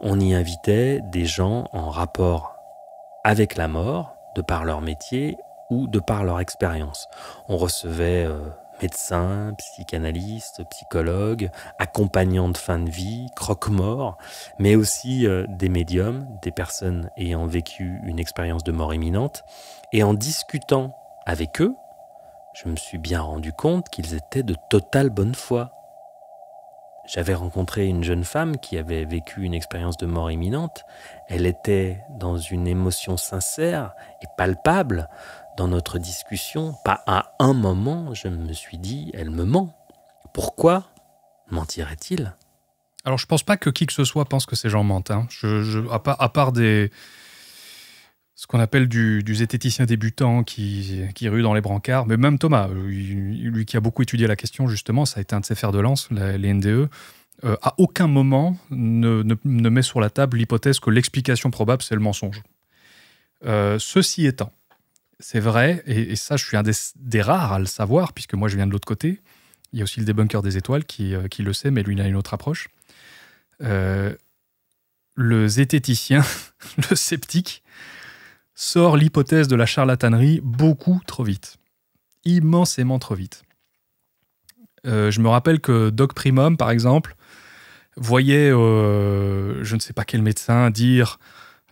On y invitait des gens en rapport avec la mort, de par leur métier ou de par leur expérience. On recevait euh, médecins, psychanalystes, psychologue, accompagnants de fin de vie, croque-mort, mais aussi euh, des médiums, des personnes ayant vécu une expérience de mort imminente. Et en discutant avec eux, je me suis bien rendu compte qu'ils étaient de totale bonne foi. J'avais rencontré une jeune femme qui avait vécu une expérience de mort imminente. Elle était dans une émotion sincère et palpable dans notre discussion, pas à un moment, je me suis dit, elle me ment. Pourquoi mentirait-il Alors, je pense pas que qui que ce soit pense que ces gens mentent. Hein. Je, à, part, des. Ce qu'on appelle du, zététicien débutant qui, qui, rue dans les brancards, mais même Thomas, euh, lui, qui a beaucoup étudié la question, justement, ça a été un de ses fers de lance, les NDE. Euh, à aucun moment ne, met sur la table l'hypothèse que l'explication probable, c'est le mensonge. Euh, ceci étant, c'est vrai, et, ça, je suis un des, rares à le savoir, puisque moi, je viens de l'autre côté. Il y a aussi le débunker des étoiles qui, euh, le sait, mais lui, il a une autre approche. Euh, le zététicien, (laughs) le sceptique, sort l'hypothèse de la charlatanerie beaucoup trop vite. Immensément trop vite. Euh, je me rappelle que Doc Primum, par exemple, voyait, je ne sais pas quel médecin, dire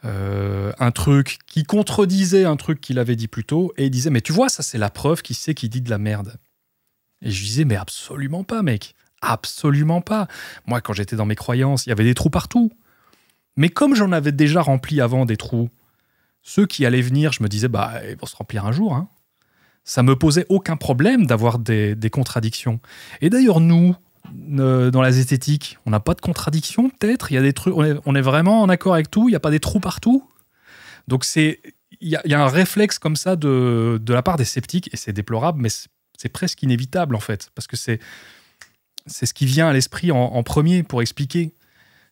euh, un truc qui contredisait un truc qu'il avait dit plus tôt, et il disait Mais tu vois, ça c'est la preuve qui sait qu'il dit de la merde. Et je disais Mais absolument pas, mec. Absolument pas. Moi, quand j'étais dans mes croyances, il y avait des trous partout. Mais comme j'en avais déjà rempli avant des trous, ceux qui allaient venir, je me disais Bah, ils vont se remplir un jour. Hein. Ça me posait aucun problème d'avoir des contradictions. Et d'ailleurs, nous, euh, dans la zététique On n'a pas de contradiction peut-être Il y a des trucs, on est, vraiment en accord avec tout. Il n'y a pas des trous partout. Donc c'est, il y, a un réflexe comme ça de, de la part des sceptiques et c'est déplorable, mais c'est presque inévitable en fait, parce que c'est c'est ce qui vient à l'esprit en, premier pour expliquer.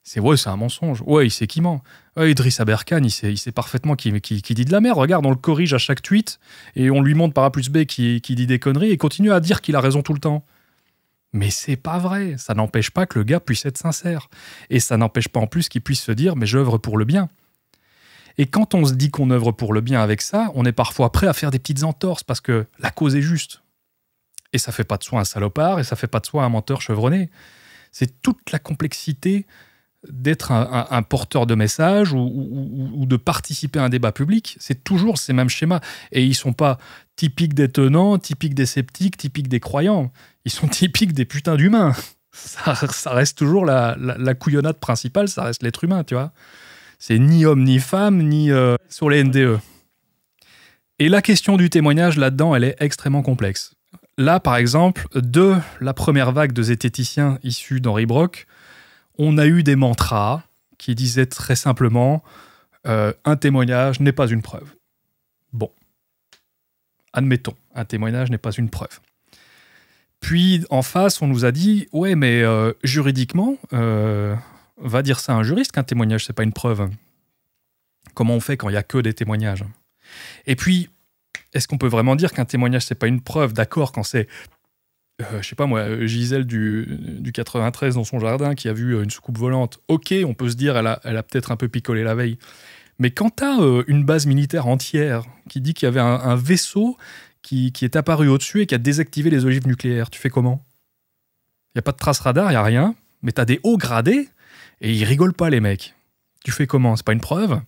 C'est ouais, c'est un mensonge. Ouais, il sait qui ment. Ouais, Idriss Aberkan, il sait, il parfaitement qui, qui, qui, dit de la merde. Regarde, on le corrige à chaque tweet et on lui montre par A plus B qui, qui dit des conneries et continue à dire qu'il a raison tout le temps. Mais c'est pas vrai. Ça n'empêche pas que le gars puisse être sincère. Et ça n'empêche pas en plus qu'il puisse se dire, mais j'œuvre pour le bien. Et quand on se dit qu'on œuvre pour le bien avec ça, on est parfois prêt à faire des petites entorses parce que la cause est juste. Et ça fait pas de soi un salopard et ça fait pas de soi un menteur chevronné. C'est toute la complexité d'être un, porteur de message ou, de participer à un débat public, c'est toujours ces mêmes schémas. Et ils sont pas typiques des tenants, typiques des sceptiques, typiques des croyants. Ils sont (laughs) typiques des putains d'humains. Ça, reste toujours la, la, couillonnade principale, ça reste l'être humain, tu vois. C'est ni homme ni femme, ni euh, sur les NDE. Et la question du témoignage là-dedans, elle est extrêmement complexe. Là, par exemple, de la première vague de zététiciens issus d'Henri Brock, on a eu des mantras qui disaient très simplement euh, un témoignage n'est pas une preuve. Bon, admettons, un témoignage n'est pas une preuve. Puis en face, on nous a dit ouais, mais euh, juridiquement, euh, va dire ça à un juriste qu'un témoignage c'est pas une preuve. Comment on fait quand il y a que des témoignages Et puis, est-ce qu'on peut vraiment dire qu'un témoignage c'est pas une preuve D'accord, quand c'est euh, je sais pas moi, euh, Gisèle du, 93 dans son jardin qui a vu euh, une soucoupe volante, ok, on peut se dire elle a, peut-être un peu picolé la veille. Mais quand t'as une base militaire entière qui dit qu'il y avait un, vaisseau qui, est apparu au-dessus et qui a désactivé les ogives nucléaires, tu fais comment Il n'y a pas de trace radar, il n'y a rien, mais tu des hauts gradés et ils rigolent pas les mecs. Tu fais comment C'est pas une preuve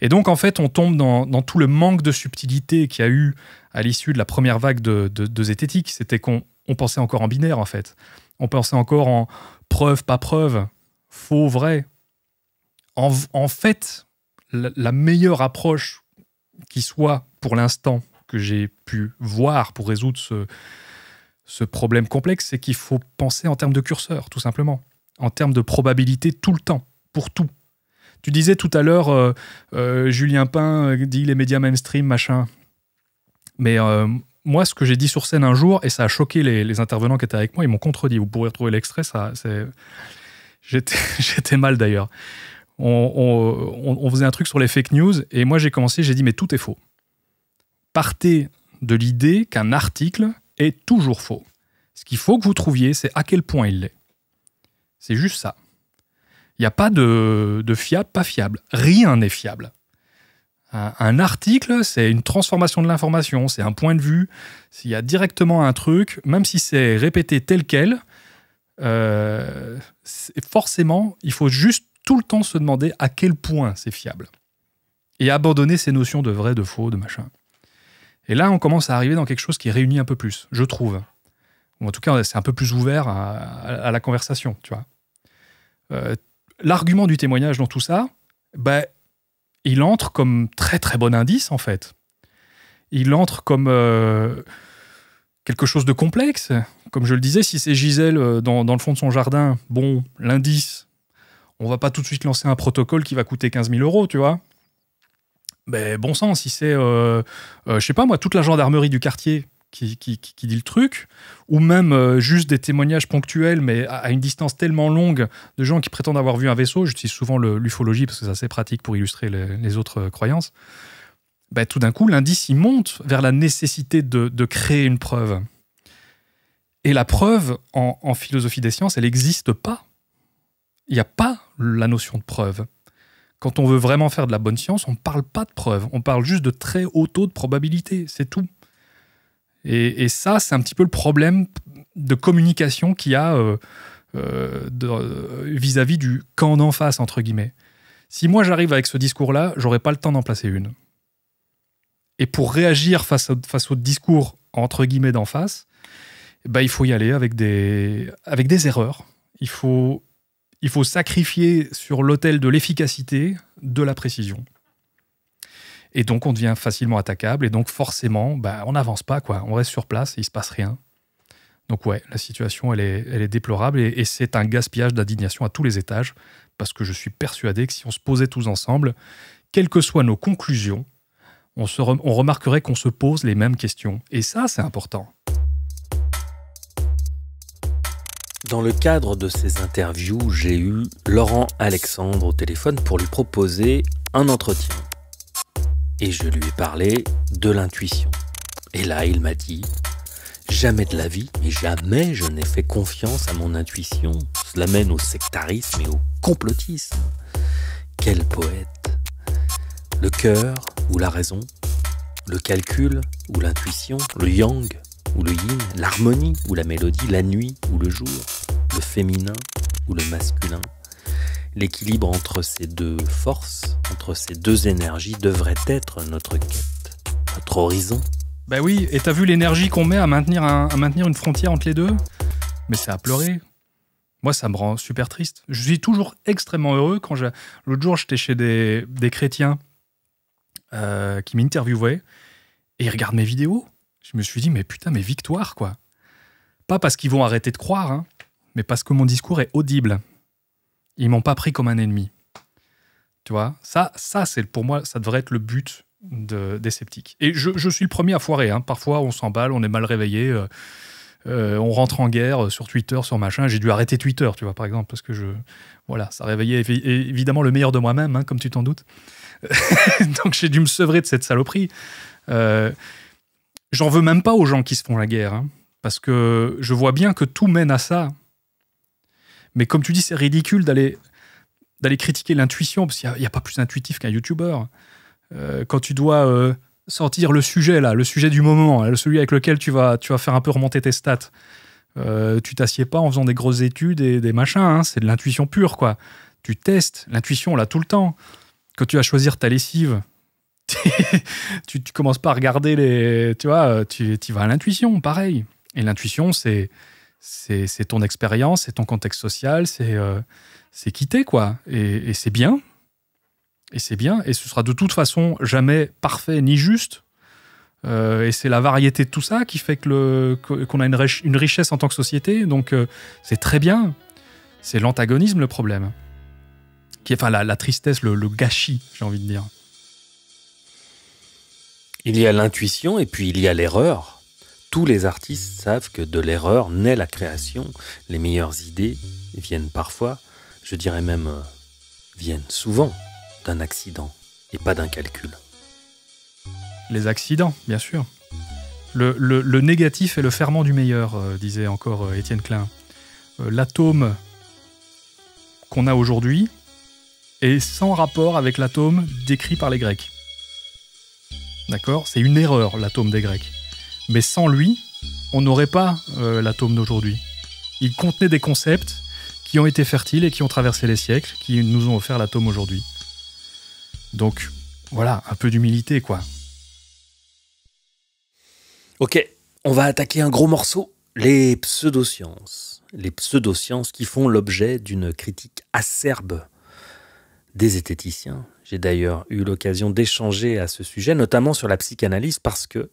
et donc, en fait, on tombe dans, tout le manque de subtilité qu'il y a eu à l'issue de la première vague de, de, de zététique. C'était qu'on on pensait encore en binaire en fait. On pensait encore en preuve, pas preuve, faux, vrai. En, fait, la, meilleure approche qui soit pour l'instant que j'ai pu voir pour résoudre ce, problème complexe, c'est qu'il faut penser en termes de curseur, tout simplement, en termes de probabilité tout le temps, pour tout. Tu disais tout à l'heure, euh, euh, Julien Pain euh, dit les médias mainstream, machin. Mais moi, ce que j'ai dit sur scène un jour, et ça a choqué les, intervenants qui étaient avec moi, ils m'ont contredit. Vous pourrez retrouver l'extrait, ça, c'est... J'étais, (laughs) mal d'ailleurs. On, faisait un truc sur les fake news, et moi j'ai commencé, j'ai dit, mais tout est faux. Partez de l'idée qu'un article est toujours faux. Ce qu'il faut que vous trouviez, c'est à quel point il l'est. C'est juste ça. Il n'y a pas de, de fiable, pas fiable. Rien n'est fiable. Un, article, c'est une transformation de l'information, c'est un point de vue. S'il y a directement un truc, même si c'est répété tel quel, euh, forcément, il faut juste tout le temps se demander à quel point c'est fiable. Et abandonner ces notions de vrai, de faux, de machin. Et là, on commence à arriver dans quelque chose qui réunit un peu plus, je trouve. Ou en tout cas, c'est un peu plus ouvert à, la conversation, tu vois. Euh, l'argument du témoignage dans tout ça, bah, il entre comme très très bon indice en fait. Il entre comme euh, quelque chose de complexe. Comme je le disais, si c'est Gisèle euh, dans, le fond de son jardin, bon, l'indice, on va pas tout de suite lancer un protocole qui va coûter 15 000 euros, tu vois. Mais ben, bon sens, si c'est, je euh, ne je sais pas moi, toute la gendarmerie du quartier, qui, dit le truc, ou même euh, juste des témoignages ponctuels, mais à, une distance tellement longue de gens qui prétendent avoir vu un vaisseau. je J'utilise souvent l'ufologie parce que c'est assez pratique pour illustrer les, autres euh, croyances. Bah, tout d'un coup, l'indice il monte vers la nécessité de, créer une preuve. Et la preuve, en, en philosophie des sciences, elle n'existe pas. Il n'y a pas la notion de preuve. Quand on veut vraiment faire de la bonne science, on ne parle pas de preuve, on parle juste de très haut taux de probabilité, c'est tout. Et, ça, c'est un petit peu le problème de communication qu'il y a euh, euh, euh, vis-à-vis du camp d'en face, entre guillemets. Si moi j'arrive avec ce discours-là, j'aurais pas le temps d'en placer une. Et pour réagir face, au discours, entre guillemets, d'en face, bah, il faut y aller avec des, avec des erreurs. Il faut, il faut sacrifier sur l'autel de l'efficacité de la précision. Et donc, on devient facilement attaquable. Et donc, forcément, bah, on n'avance pas, quoi. On reste sur place, et il se passe rien. Donc, ouais, la situation, elle est, elle est déplorable. Et, c'est un gaspillage d'indignation à tous les étages. Parce que je suis persuadé que si on se posait tous ensemble, quelles que soient nos conclusions, on, se on remarquerait qu'on se pose les mêmes questions. Et ça, c'est important. Dans le cadre de ces interviews, j'ai eu Laurent Alexandre au téléphone pour lui proposer un entretien et je lui ai parlé de l'intuition. Et là, il m'a dit Jamais de la vie, mais jamais je n'ai fait confiance à mon intuition. Cela mène au sectarisme et au complotisme. Quel poète Le cœur ou la raison Le calcul ou l'intuition Le yang ou le yin L'harmonie ou la mélodie La nuit ou le jour Le féminin ou le masculin L'équilibre entre ces deux forces, entre ces deux énergies, devrait être notre quête, notre horizon. Ben oui, et t'as vu l'énergie qu'on met à maintenir, une frontière entre les deux Mais c'est à pleurer. Moi, ça me rend super triste. Je suis toujours extrêmement heureux quand je... L'autre jour, j'étais chez des, chrétiens euh, qui m'interviewaient et ils regardent mes vidéos. Je me suis dit, mais putain, mais victoire, quoi. Pas parce qu'ils vont arrêter de croire, hein, mais parce que mon discours est audible. Ils m'ont pas pris comme un ennemi. Tu vois, ça, ça c'est pour moi, ça devrait être le but des sceptiques. Et je, suis le premier à foirer. Hein. Parfois, on s'emballe, on est mal réveillé, euh, euh, on rentre en guerre euh, sur Twitter, sur machin. J'ai dû arrêter Twitter, tu vois, par exemple, parce que je, voilà, ça réveillait évidemment le meilleur de moi-même, hein, comme tu t'en doutes. (laughs) Donc, j'ai dû me sevrer de cette saloperie. J'en veux même pas aux gens qui se font la guerre, hein, parce que je vois bien que tout mène à ça. Mais comme tu dis, c'est ridicule d'aller d'aller critiquer l'intuition, parce qu'il n'y a, pas plus intuitif qu'un YouTuber. Euh, quand tu dois euh, sortir le sujet, là, le sujet du moment, hein, celui avec lequel tu vas, tu vas faire un peu remonter tes stats, euh, tu t'assieds pas en faisant des grosses études et des machins, hein, c'est de l'intuition pure, quoi. Tu testes, l'intuition, là, tout le temps. Quand tu vas choisir ta lessive, (laughs) tu, tu commences pas à regarder les... Tu vois, euh, tu vas à l'intuition, pareil. Et l'intuition, c'est c'est ton expérience, c'est ton contexte social, c'est euh, c'est quitter, quoi. Et, c'est bien. Et c'est bien. Et ce sera de toute façon jamais parfait ni juste. Euh, et c'est la variété de tout ça qui fait qu'on a une, richesse en tant que société. Donc euh, c'est très bien. C'est l'antagonisme le problème. Qui est, enfin, la, tristesse, le, le gâchis, j'ai envie de dire. Il y a l'intuition et puis il y a l'erreur tous les artistes savent que de l'erreur naît la création. Les meilleures idées viennent parfois, je dirais même euh, viennent souvent, d'un accident et pas d'un calcul. Les accidents, bien sûr. Le, négatif est le ferment du meilleur, euh, disait encore euh, Étienne Klein. l'atome qu'on a aujourd'hui est sans rapport avec l'atome décrit par les Grecs. D'accord C'est une erreur, l'atome des Grecs mais sans lui, on n'aurait pas euh, l'atome d'aujourd'hui. Il contenait des concepts qui ont été fertiles et qui ont traversé les siècles, qui nous ont offert l'atome aujourd'hui. Donc voilà, un peu d'humilité quoi. Ok, on va attaquer un gros morceau, les pseudosciences. Les pseudosciences qui font l'objet d'une critique acerbe des zététiciens. J'ai d'ailleurs eu l'occasion d'échanger à ce sujet, notamment sur la psychanalyse, parce que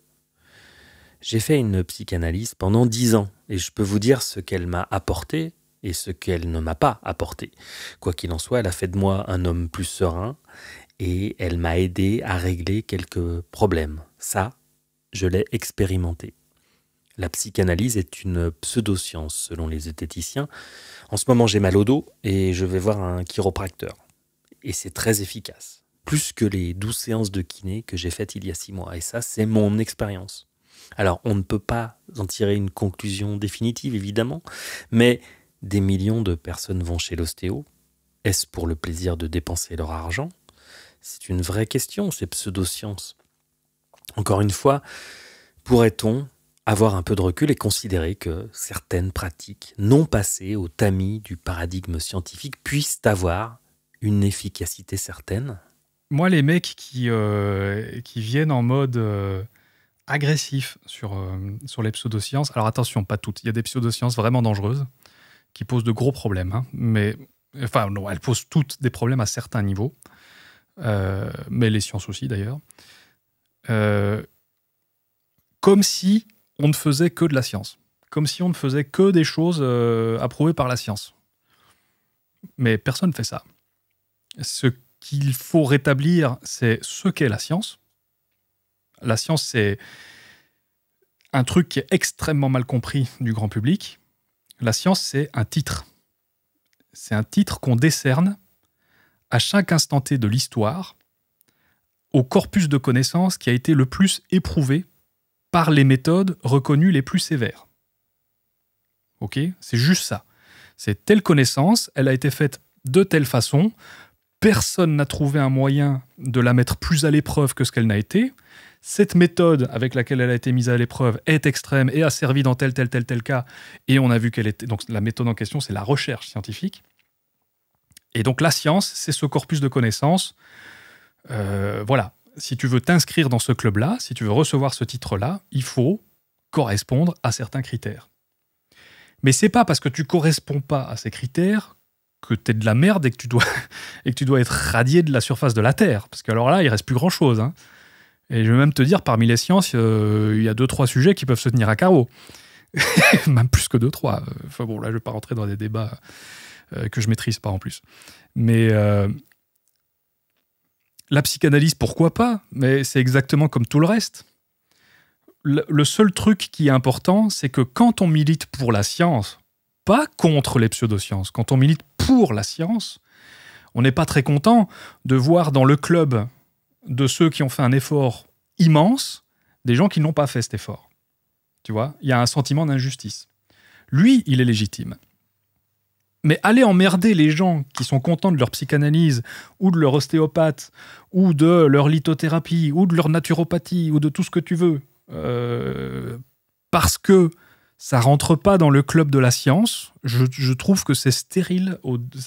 j'ai fait une psychanalyse pendant dix ans et je peux vous dire ce qu'elle m'a apporté et ce qu'elle ne m'a pas apporté. Quoi qu'il en soit, elle a fait de moi un homme plus serein et elle m'a aidé à régler quelques problèmes. Ça, je l'ai expérimenté. La psychanalyse est une pseudoscience selon les zététiciens. En ce moment, j'ai mal au dos et je vais voir un chiropracteur. Et c'est très efficace. Plus que les douze séances de kiné que j'ai faites il y a six mois. Et ça, c'est mon expérience. Alors, on ne peut pas en tirer une conclusion définitive, évidemment, mais des millions de personnes vont chez l'ostéo. Est-ce pour le plaisir de dépenser leur argent C'est une vraie question, c'est pseudo sciences Encore une fois, pourrait-on avoir un peu de recul et considérer que certaines pratiques non passées au tamis du paradigme scientifique puissent avoir une efficacité certaine Moi, les mecs qui, euh, viennent en mode euh, agressif sur, euh, sur les pseudosciences. Alors attention, pas toutes. Il y a des pseudosciences vraiment dangereuses qui posent de gros problèmes. Hein. mais enfin, non, elles posent toutes des problèmes à certains niveaux. Euh, mais les sciences aussi d'ailleurs. Euh, comme si on ne faisait que de la science. Comme si on ne faisait que des choses approuvées par la science. Mais personne ne fait ça. Ce qu'il faut rétablir, c'est ce qu'est la science la science, c'est un truc qui est extrêmement mal compris du grand public. La science, c'est un titre. C'est un titre qu'on décerne à chaque instant T de l'histoire au corpus de connaissances qui a été le plus éprouvé par les méthodes reconnues les plus sévères. Ok C'est juste ça. C'est telle connaissance, elle a été faite de telle façon, personne n'a trouvé un moyen de la mettre plus à l'épreuve que ce qu'elle n'a été, cette méthode avec laquelle elle a été mise à l'épreuve est extrême et a servi dans tel, tel, tel, tel cas. Et on a vu qu'elle était. Donc la méthode en question, c'est la recherche scientifique. Et donc la science, c'est ce corpus de connaissances. Euh, voilà. Si tu veux t'inscrire dans ce club-là, si tu veux recevoir ce titre-là, il faut correspondre à certains critères. Mais c'est pas parce que tu corresponds pas à ces critères que tu es de la merde et que tu dois (laughs) et que tu dois être radié de la surface de la Terre, parce que alors là, il reste plus grand chose. Hein. Et je vais même te dire, parmi les sciences, euh, il y a deux, trois sujets qui peuvent se tenir à carreau. (laughs) même plus que deux, trois. Enfin bon, là, je ne vais pas rentrer dans des débats euh, que je maîtrise pas en plus. Mais euh, la psychanalyse, pourquoi pas Mais c'est exactement comme tout le reste. Le, le seul truc qui est important, c'est que quand on milite pour la science, pas contre les pseudosciences, quand on milite pour la science, on n'est pas très content de voir dans le club de ceux qui ont fait un effort immense, des gens qui n'ont pas fait cet effort. Tu vois, il y a un sentiment d'injustice. Lui, il est légitime. Mais aller emmerder les gens qui sont contents de leur psychanalyse, ou de leur ostéopathe, ou de leur lithothérapie, ou de leur naturopathie, ou de tout ce que tu veux, euh, parce que ça rentre pas dans le club de la science, je, trouve que c'est stérile.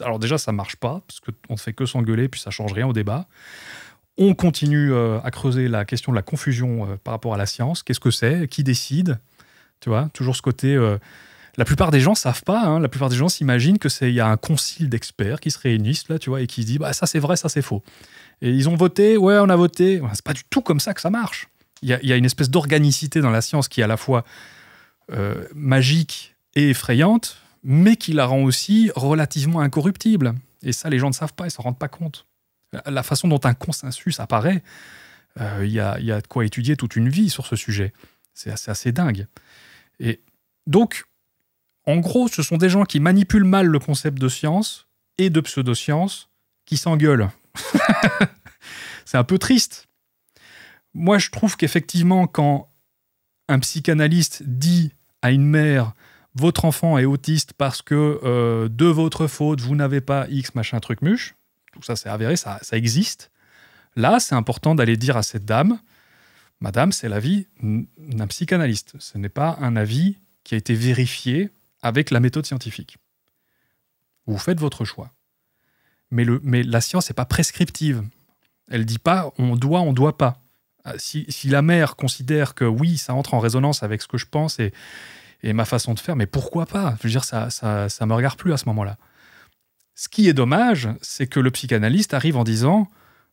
Alors déjà, ça marche pas, parce qu'on ne fait que s'engueuler, puis ça change rien au débat. On continue euh, à creuser la question de la confusion euh, par rapport à la science. Qu'est-ce que c'est Qui décide Tu vois, toujours ce côté. Euh, la plupart des gens savent pas. Hein. la plupart des gens s'imaginent que c'est il y a un concile d'experts qui se réunissent là, tu vois, et qui se dit bah ça c'est vrai, ça c'est faux. Et ils ont voté. Ouais, on a voté. C'est pas du tout comme ça que ça marche. Il y a, une espèce d'organicité dans la science qui est à la fois magique et effrayante, mais qui la rend aussi relativement incorruptible. Et ça, les gens ne savent pas, ils ne s'en rendent pas compte. La façon dont un consensus apparaît, euh, il y, a, de quoi étudier toute une vie sur ce sujet. C'est assez, dingue. Et donc, en gros, ce sont des gens qui manipulent mal le concept de science et de pseudoscience qui s'engueulent. (laughs) c'est un peu triste. Moi, je trouve qu'effectivement, quand un psychanalyste dit à une mère votre enfant est autiste parce que euh, de votre faute, vous n'avez pas X machin truc muche, tout ça c'est avéré, ça, existe. Là, c'est important d'aller dire à cette dame, Madame, c'est l'avis d'un psychanalyste. Ce n'est pas un avis qui a été vérifié avec la méthode scientifique. Vous faites votre choix. Mais, le, mais la science n'est pas prescriptive. Elle dit pas on doit, on ne doit pas. Ah, si, la mère considère que oui, ça entre en résonance avec ce que je pense et, et ma façon de faire, mais pourquoi pas Je veux dire, ça ne me regarde plus à ce moment-là. Ce qui est dommage, c'est que le psychanalyste arrive en disant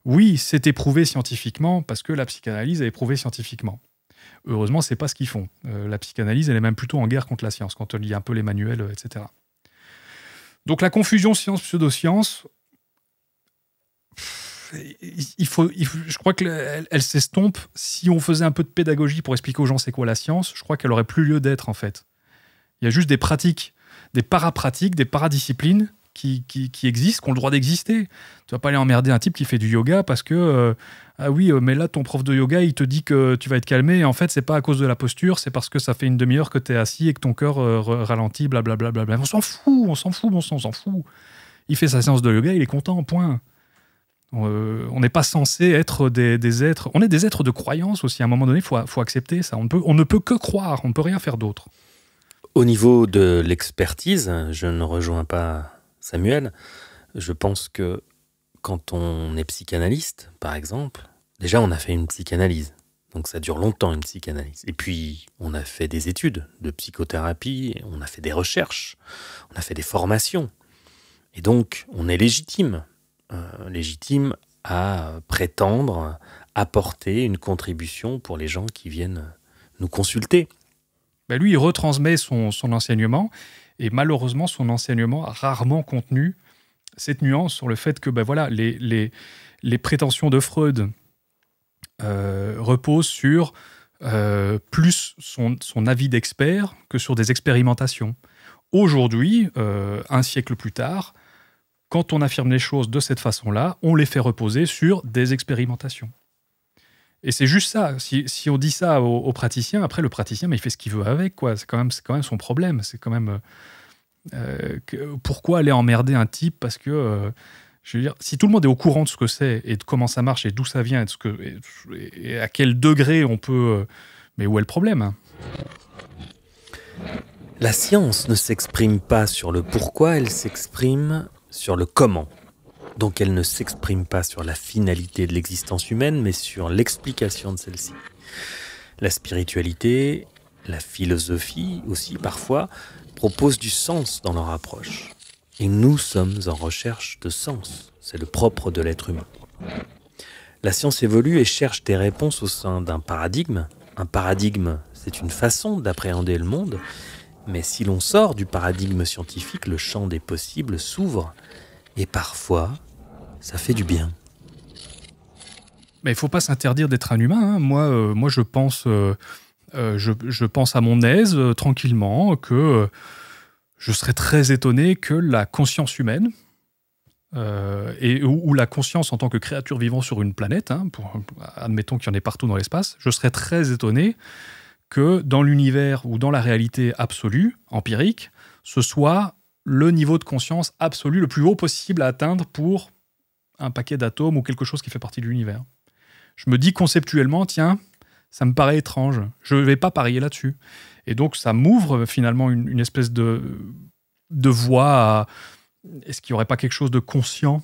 oui, c'est éprouvé scientifiquement parce que la psychanalyse est éprouvée scientifiquement. Heureusement, c'est pas ce qu'ils font. Euh, la psychanalyse, elle est même plutôt en guerre contre la science quand on lit un peu les manuels, euh, etc. Donc la confusion science-pseudoscience, il je crois qu'elle elle, s'estompe. Si on faisait un peu de pédagogie pour expliquer aux gens c'est quoi la science, je crois qu'elle aurait plus lieu d'être en fait. Il y a juste des pratiques, des parapratiques, des paradisciplines qui, qui, qui existent, qui ont le droit d'exister. Tu vas pas aller emmerder un type qui fait du yoga parce que euh, ah oui, euh, mais là ton prof de yoga il te dit que tu vas être calmé et en fait c'est pas à cause de la posture, c'est parce que ça fait une demi-heure que tu es assis et que ton cœur euh, ralentit, blablabla. Bla, On s'en fout, on s'en fout, on s'en fout. Il fait sa séance de yoga, il est content, point. on n'est pas censé être des, êtres. On est des êtres de croyance aussi. À un moment donné, il faut, faut, accepter ça. On, peut, on ne peut que croire, on ne peut rien faire d'autre. Au niveau de l'expertise, je ne rejoins pas Samuel, je pense que quand on est psychanalyste, par exemple, déjà on a fait une psychanalyse. Donc ça dure longtemps une psychanalyse. Et puis on a fait des études de psychothérapie, on a fait des recherches, on a fait des formations. Et donc on est légitime, euh, légitime à prétendre apporter une contribution pour les gens qui viennent nous consulter. Bah, lui, il retransmet son enseignement et malheureusement, son enseignement a rarement contenu cette nuance sur le fait que ben voilà, les, les, prétentions de Freud euh, reposent sur euh, plus son, avis d'expert que sur des expérimentations. Aujourd'hui, euh, un siècle plus tard, quand on affirme les choses de cette façon-là, on les fait reposer sur des expérimentations. Et c'est juste ça. Si, on dit ça au, praticien, après le praticien, il fait ce qu'il veut avec, quoi. C'est quand même, son problème. C'est quand même euh, euh, pourquoi aller emmerder un type parce que euh, je veux dire, si tout le monde est au courant de ce que c'est et de comment ça marche et d'où ça vient et, ce que, à quel degré on peut, mais où est le problème hein La science ne s'exprime pas sur le pourquoi, elle s'exprime sur le comment. Donc elle ne s'exprime pas sur la finalité de l'existence humaine, mais sur l'explication de celle-ci. La spiritualité, la philosophie aussi parfois, proposent du sens dans leur approche. Et nous sommes en recherche de sens. C'est le propre de l'être humain. La science évolue et cherche des réponses au sein d'un paradigme. Un paradigme, c'est une façon d'appréhender le monde, mais si l'on sort du paradigme scientifique, le champ des possibles s'ouvre et parfois, ça fait du bien. Mais il faut pas s'interdire d'être un humain. Hein. Moi, euh, moi, je pense, euh, euh, je, pense à mon aise, tranquillement, que je serais très étonné que la conscience humaine et ou, la conscience en tant que créature vivant sur une planète, hein, admettons qu'il y en ait partout dans l'espace, je serais très étonné que dans l'univers ou dans la réalité absolue, empirique, ce soit le niveau de conscience absolu, le plus haut possible à atteindre pour un paquet d'atomes ou quelque chose qui fait partie de l'univers. Je me dis conceptuellement, tiens, ça me paraît étrange, je ne vais pas parier là-dessus. Et donc ça m'ouvre euh, finalement une, espèce de, de voie Est-ce qu'il n'y aurait pas quelque chose de conscient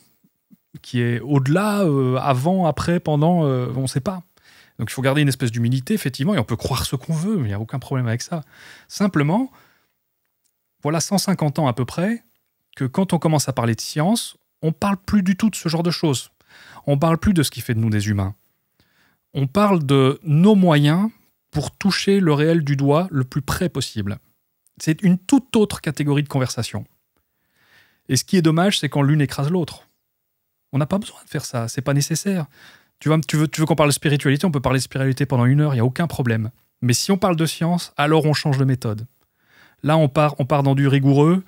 qui est au-delà, euh, avant, après, pendant, euh, on ne sait pas. Donc il faut garder une espèce d'humilité, effectivement, et on peut croire ce qu'on veut, il n'y a aucun problème avec ça. Simplement, voilà 150 ans à peu près que quand on commence à parler de science, on parle plus du tout de ce genre de choses. On parle plus de ce qui fait de nous des humains. On parle de nos moyens pour toucher le réel du doigt le plus près possible. C'est une toute autre catégorie de conversation. Et ce qui est dommage, c'est quand l'une écrase l'autre. On n'a pas besoin de faire ça, c'est pas nécessaire. Tu, veux, tu veux qu'on parle de spiritualité, on peut parler de spiritualité pendant une heure, il n'y a aucun problème. Mais si on parle de science, alors on change de méthode. Là, on part, on part dans du rigoureux,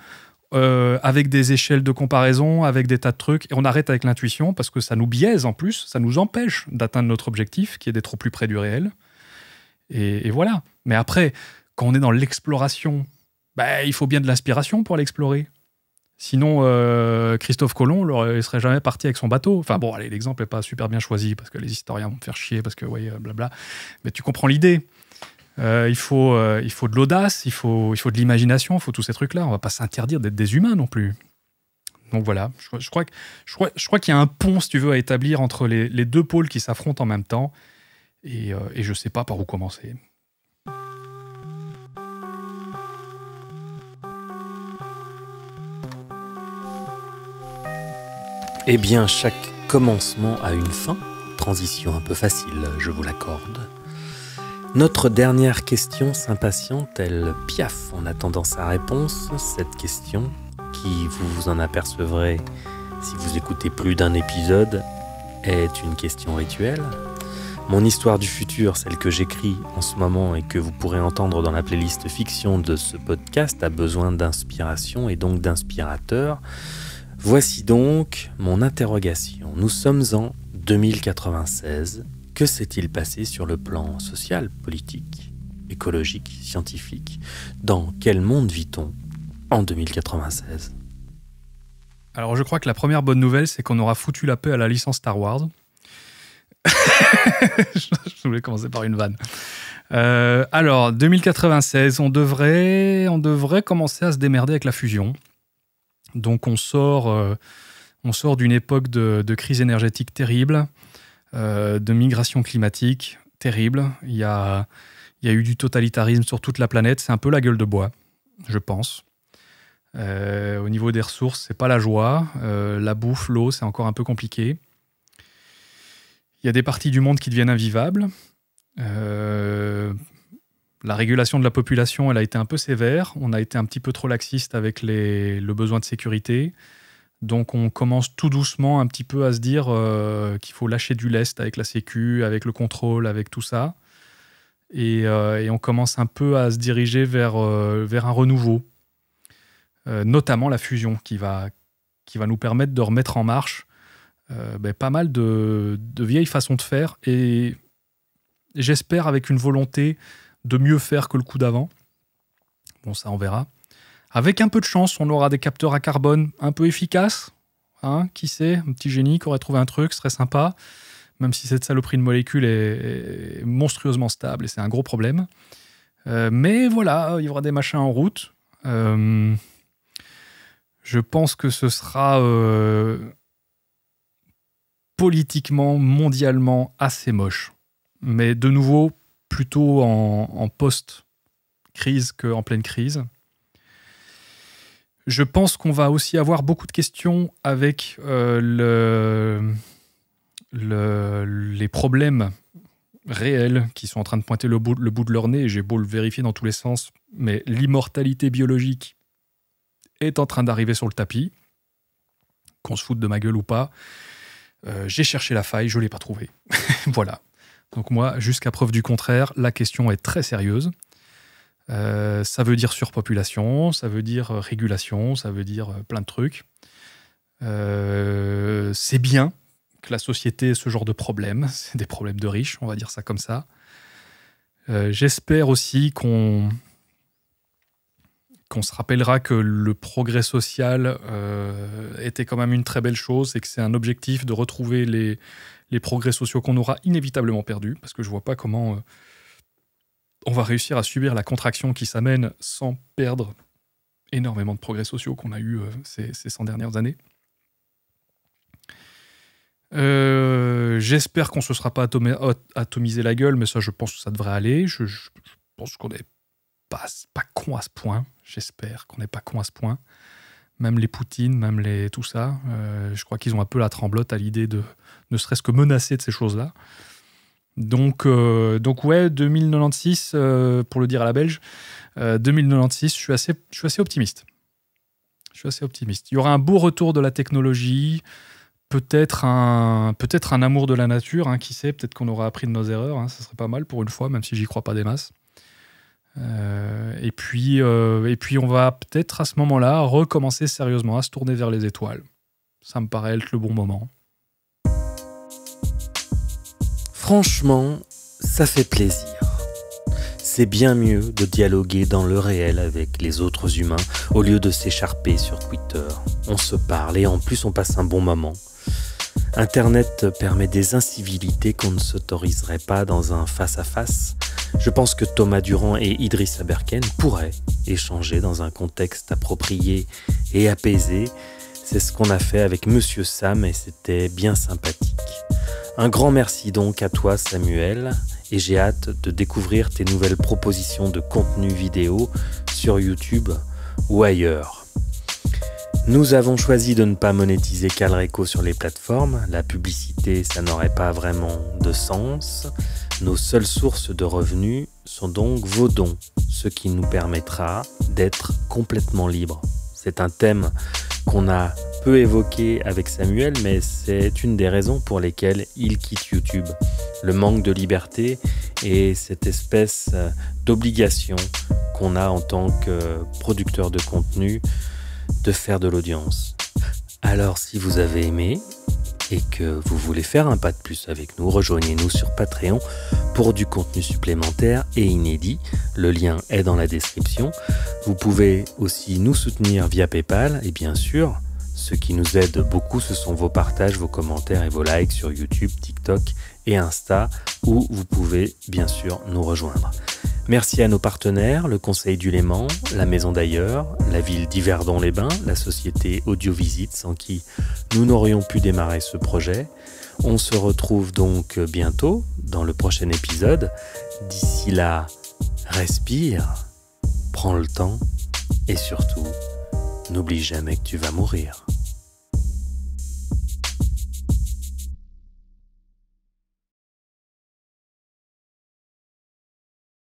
euh, avec des échelles de comparaison, avec des tas de trucs, et on arrête avec l'intuition parce que ça nous biaise en plus, ça nous empêche d'atteindre notre objectif qui est d'être au plus près du réel. Et, voilà. Mais après, quand on est dans l'exploration, bah, il faut bien de l'inspiration pour l'explorer. Sinon, euh, Christophe Colomb ne serait jamais parti avec son bateau. Enfin bon, allez, l'exemple n'est pas super bien choisi parce que les historiens vont me faire chier, parce que, oui, euh, blabla. Mais tu comprends l'idée. Euh, il, faut, euh, il faut de l'audace, il faut, il faut de l'imagination, il faut tous ces trucs-là. On va pas s'interdire d'être des humains non plus. Donc voilà, je, crois, je crois, qu'il y a un pont, si tu veux, à établir entre les, deux pôles qui s'affrontent en même temps. Et, euh, et je ne sais pas par où commencer. Eh bien, chaque commencement a une fin. Transition un peu facile, je vous l'accorde. Notre dernière question simpatiente elle piaf en attendant sa réponse Cette question, qui vous vous en apercevrez si vous écoutez plus d'un épisode, est une question rituelle. Mon histoire du futur, celle que j'écris en ce moment et que vous pourrez entendre dans la playlist fiction de ce podcast, a besoin d'inspiration et donc d'inspirateurs. Voici donc mon interrogation. Nous sommes en 2096 que s'est-il passé sur le plan social, politique, écologique, scientifique Dans quel monde vit-on en 2096 Alors je crois que la première bonne nouvelle, c'est qu'on aura foutu la paix à la licence Star Wars. (laughs) je voulais commencer par une vanne. Euh, alors, 2096, on devrait, commencer à se démerder avec la fusion. Donc on sort, euh, d'une époque de, crise énergétique terrible. Euh, de migration climatique terrible. Il y a, eu du totalitarisme sur toute la planète. C'est un peu la gueule de bois, je pense. Euh, au niveau des ressources, c'est pas la joie. Euh, la bouffe, l'eau, c'est encore un peu compliqué. Il y a des parties du monde qui deviennent invivables. la régulation de la population, elle a été un peu sévère. On a été un petit peu trop laxiste avec le besoin de sécurité. Donc on commence tout doucement un petit peu à se dire euh, qu'il faut lâcher du lest avec la sécu, avec le contrôle, avec tout ça. Et, euh, on commence un peu à se diriger vers, euh, vers un renouveau, notamment la fusion qui va, qui va nous permettre de remettre en marche ben, pas mal de, de, vieilles façons de faire et j'espère avec une volonté de mieux faire que le coup d'avant. Bon ça on verra. Avec un peu de chance, on aura des capteurs à carbone un peu efficaces. Hein, qui sait, un petit génie qui aurait trouvé un truc, serait sympa, même si cette saloperie de molécule est, monstrueusement stable et c'est un gros problème. Euh, mais voilà, il y aura des machins en route. Euh, je pense que ce sera euh, politiquement, mondialement assez moche. Mais de nouveau, plutôt en, en post-crise qu'en pleine crise. Je pense qu'on va aussi avoir beaucoup de questions avec euh, les problèmes réels qui sont en train de pointer le bout, de leur nez. J'ai beau le vérifier dans tous les sens, mais l'immortalité biologique est en train d'arriver sur le tapis. Qu'on se foute de ma gueule ou pas, euh, j'ai cherché la faille, je ne l'ai pas trouvée. (laughs) voilà. Donc moi, jusqu'à preuve du contraire, la question est très sérieuse. Euh, ça veut dire surpopulation, ça veut dire euh, régulation, ça veut dire euh, plein de trucs. c'est bien que la société ait ce genre de problèmes. (laughs) C'est des problèmes de riches, on va dire ça comme ça. J'espère aussi qu'on qu'on se rappellera que le progrès social était quand même une très belle chose et que c'est un objectif de retrouver les, les progrès sociaux qu'on aura inévitablement perdus, parce que je vois pas comment on va réussir à subir la contraction qui s'amène sans perdre énormément de progrès sociaux qu'on a eu euh, ces, 100 dernières années. Euh, j'espère qu'on ne se sera pas atomisé la gueule, mais ça, je pense que ça devrait aller. Je, pense qu'on n'est pas, pas con à ce point. J'espère qu'on n'est pas con à ce point. Même les Poutines, même les tout ça, euh, je crois qu'ils ont un peu la tremblote à l'idée de ne serait-ce que menacer de ces choses-là. Donc, euh, donc ouais, 2096, euh, pour le dire à la belge, 2096, euh, je suis, assez, je suis assez optimiste. Je suis assez optimiste. Il y aura un beau retour de la technologie, peut-être un, peut un amour de la nature, hein, qui sait, peut-être qu'on aura appris de nos erreurs, hein, ça serait pas mal pour une fois, même si j'y crois pas des masses. et, et puis on va peut-être à ce moment-là recommencer sérieusement à se tourner vers les étoiles. Ça me paraît être le bon moment. Franchement, ça fait plaisir. C'est bien mieux de dialoguer dans le réel avec les autres humains au lieu de s'écharper sur Twitter. On se parle et en plus on passe un bon moment. Internet permet des incivilités qu'on ne s'autoriserait pas dans un face-à-face. Je pense que Thomas Durand et Idriss Aberken pourraient échanger dans un contexte approprié et apaisé. C'est ce qu'on a fait avec Monsieur Sam et c'était bien sympathique. Un grand merci donc à toi Samuel et j'ai hâte de découvrir tes nouvelles propositions de contenu vidéo sur YouTube ou ailleurs. Nous avons choisi de ne pas monétiser Calreco sur les plateformes, la publicité ça n'aurait pas vraiment de sens. Nos seules sources de revenus sont donc vos dons, ce qui nous permettra d'être complètement libres. C'est un thème qu'on a peu évoqué avec Samuel, mais c'est une des raisons pour lesquelles il quitte YouTube. Le manque de liberté et cette espèce euh, d'obligation qu'on a en tant que producteur de contenu de faire de l'audience. Alors si vous avez aimé et que vous voulez faire un pas de plus avec nous, rejoignez-nous sur Patreon pour du contenu supplémentaire et inédit. Le lien est dans la description. Vous pouvez aussi nous soutenir via PayPal et bien sûr, ce qui nous aide beaucoup, ce sont vos partages, vos commentaires et vos likes sur YouTube, TikTok et Insta, où vous pouvez bien sûr nous rejoindre. Merci à nos partenaires, le Conseil du Léman, la Maison d'ailleurs, la ville dhiverdon les bains la société Audiovisite, sans qui nous n'aurions pu démarrer ce projet. On se retrouve donc bientôt dans le prochain épisode. D'ici là, respire, prends le temps et surtout, N'oublie jamais que tu vas mourir.